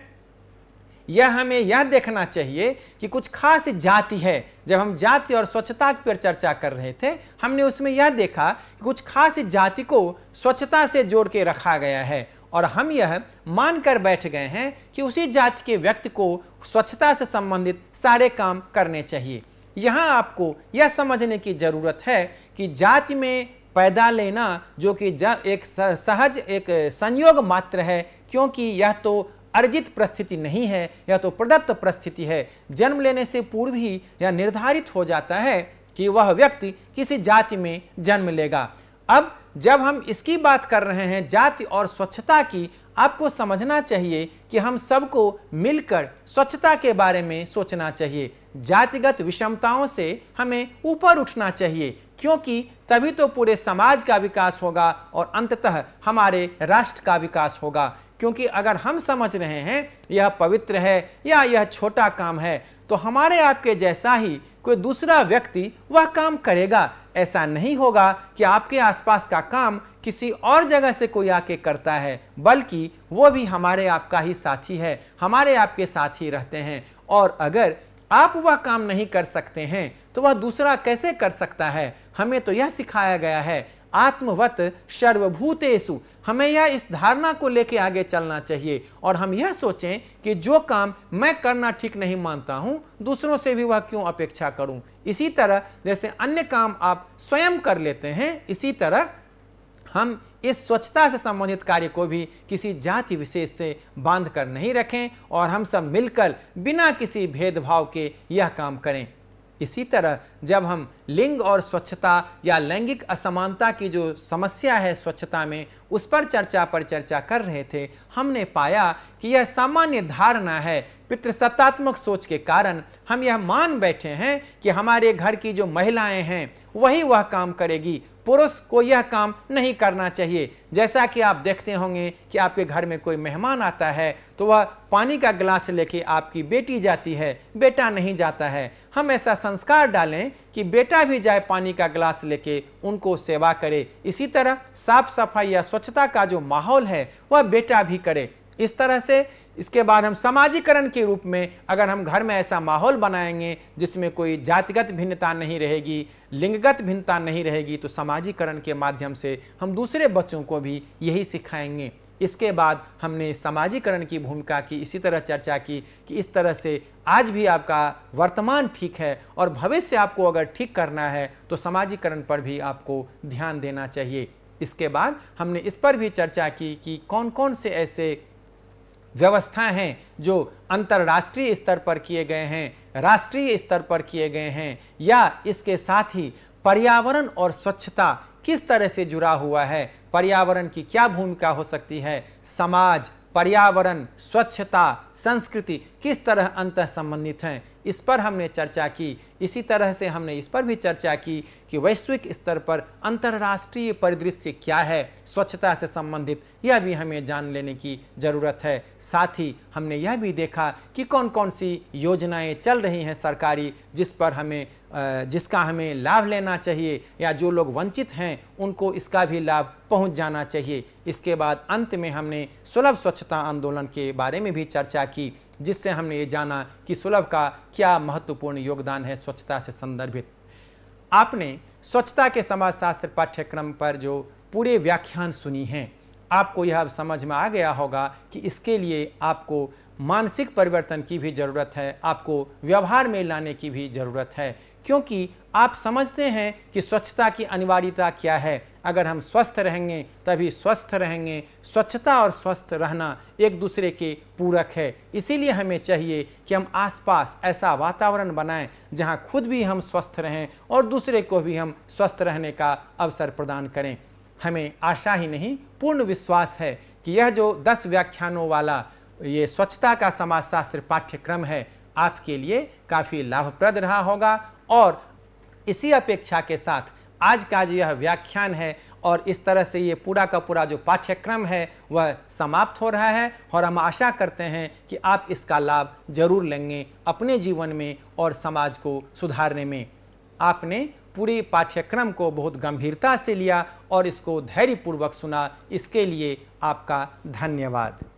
यह हमें यह देखना चाहिए कि कुछ खास जाति है जब हम जाति और स्वच्छता पर चर्चा कर रहे थे हमने उसमें यह देखा कि कुछ खास जाति को स्वच्छता से जोड़ के रखा गया है और हम यह मानकर बैठ गए हैं कि उसी जाति के व्यक्ति को स्वच्छता से संबंधित सारे काम करने चाहिए यहाँ आपको यह समझने की ज़रूरत है कि जाति में पैदा लेना जो कि एक सहज एक संयोग मात्र है क्योंकि यह तो अर्जित परिस्थिति नहीं है या तो प्रदत्त परिस्थिति है जन्म लेने से पूर्व ही यह निर्धारित हो जाता है कि वह व्यक्ति किसी जाति में जन्म लेगा अब जब हम इसकी बात कर रहे हैं जाति और स्वच्छता की आपको समझना चाहिए कि हम सबको मिलकर स्वच्छता के बारे में सोचना चाहिए जातिगत विषमताओं से हमें ऊपर उठना चाहिए क्योंकि तभी तो पूरे समाज का विकास होगा और अंततः हमारे राष्ट्र का विकास होगा क्योंकि अगर हम समझ रहे हैं यह पवित्र है या यह छोटा काम है तो हमारे आपके जैसा ही कोई दूसरा व्यक्ति वह काम करेगा ऐसा नहीं होगा कि आपके आसपास का काम किसी और जगह से कोई आके करता है बल्कि वो भी हमारे आपका ही साथी है हमारे आपके साथ ही रहते हैं और अगर आप वह काम नहीं कर सकते हैं तो वह दूसरा कैसे कर सकता है हमें तो यह सिखाया गया है आत्मवत सर्वभूतेशु हमें यह इस धारणा को लेकर आगे चलना चाहिए और हम यह सोचें कि जो काम मैं करना ठीक नहीं मानता हूँ दूसरों से भी वह क्यों अपेक्षा करूँ इसी तरह जैसे अन्य काम आप स्वयं कर लेते हैं इसी तरह हम इस स्वच्छता से संबंधित कार्य को भी किसी जाति विशेष से बांध कर नहीं रखें और हम सब मिलकर बिना किसी भेदभाव के यह काम करें इसी तरह जब हम लिंग और स्वच्छता या लैंगिक असमानता की जो समस्या है स्वच्छता में उस पर चर्चा पर चर्चा कर रहे थे हमने पाया कि यह सामान्य धारणा है पितृसत्तात्मक सोच के कारण हम यह मान बैठे हैं कि हमारे घर की जो महिलाएं हैं वही वह काम करेगी पुरुष को यह काम नहीं करना चाहिए जैसा कि आप देखते होंगे कि आपके घर में कोई मेहमान आता है तो वह पानी का गिलास लेके आपकी बेटी जाती है बेटा नहीं जाता है हम ऐसा संस्कार डालें कि बेटा भी जाए पानी का गिलास लेके उनको सेवा करे इसी तरह साफ सफाई या स्वच्छता का जो माहौल है वह बेटा भी करे इस तरह से इसके बाद हम सामाजिकरण के रूप में अगर हम घर में ऐसा माहौल बनाएंगे जिसमें कोई जातिगत भिन्नता नहीं रहेगी लिंगगत भिन्नता नहीं रहेगी तो सामाजिकरण के माध्यम से हम दूसरे बच्चों को भी यही सिखाएंगे इसके बाद हमने सामाजिकरण की भूमिका की इसी तरह चर्चा की कि इस तरह से आज भी आपका वर्तमान ठीक है और भविष्य आपको अगर ठीक करना है तो सामाजिकरण पर भी आपको ध्यान देना चाहिए इसके बाद हमने इस पर भी चर्चा की कि कौन कौन से ऐसे व्यवस्था हैं जो अंतर्राष्ट्रीय स्तर पर किए गए हैं राष्ट्रीय स्तर पर किए गए हैं या इसके साथ ही पर्यावरण और स्वच्छता किस तरह से जुड़ा हुआ है पर्यावरण की क्या भूमिका हो सकती है समाज पर्यावरण स्वच्छता संस्कृति किस तरह अंत संबंधित हैं इस पर हमने चर्चा की इसी तरह से हमने इस पर भी चर्चा की कि वैश्विक स्तर पर अंतर्राष्ट्रीय परिदृश्य क्या है स्वच्छता से संबंधित यह भी हमें जान लेने की ज़रूरत है साथ ही हमने यह भी देखा कि कौन कौन सी योजनाएं चल रही हैं सरकारी जिस पर हमें जिसका हमें लाभ लेना चाहिए या जो लोग वंचित हैं उनको इसका भी लाभ पहुँच जाना चाहिए इसके बाद अंत में हमने सुलभ स्वच्छता आंदोलन के बारे में भी चर्चा चर्चा की जिससे हमने ये जाना कि सुलभ का क्या महत्वपूर्ण योगदान है स्वच्छता से संदर्भित आपने स्वच्छता के समाजशास्त्र पाठ्यक्रम पर जो पूरे व्याख्यान सुनी हैं आपको यह अब समझ में आ गया होगा कि इसके लिए आपको मानसिक परिवर्तन की भी ज़रूरत है आपको व्यवहार में लाने की भी ज़रूरत है क्योंकि आप समझते हैं कि स्वच्छता की अनिवार्यता क्या है अगर हम स्वस्थ रहेंगे तभी स्वस्थ रहेंगे स्वच्छता और स्वस्थ रहना एक दूसरे के पूरक है इसीलिए हमें चाहिए कि हम आसपास ऐसा वातावरण बनाएं जहां खुद भी हम स्वस्थ रहें और दूसरे को भी हम स्वस्थ रहने का अवसर प्रदान करें हमें आशा ही नहीं पूर्ण विश्वास है कि यह जो दस व्याख्यानों वाला ये स्वच्छता का समाजशास्त्र पाठ्यक्रम है आपके लिए काफ़ी लाभप्रद रहा होगा और इसी अपेक्षा के साथ आज का जो यह व्याख्यान है और इस तरह से ये पूरा का पूरा जो पाठ्यक्रम है वह समाप्त हो रहा है और हम आशा करते हैं कि आप इसका लाभ जरूर लेंगे अपने जीवन में और समाज को सुधारने में आपने पूरे पाठ्यक्रम को बहुत गंभीरता से लिया और इसको धैर्यपूर्वक सुना इसके लिए आपका धन्यवाद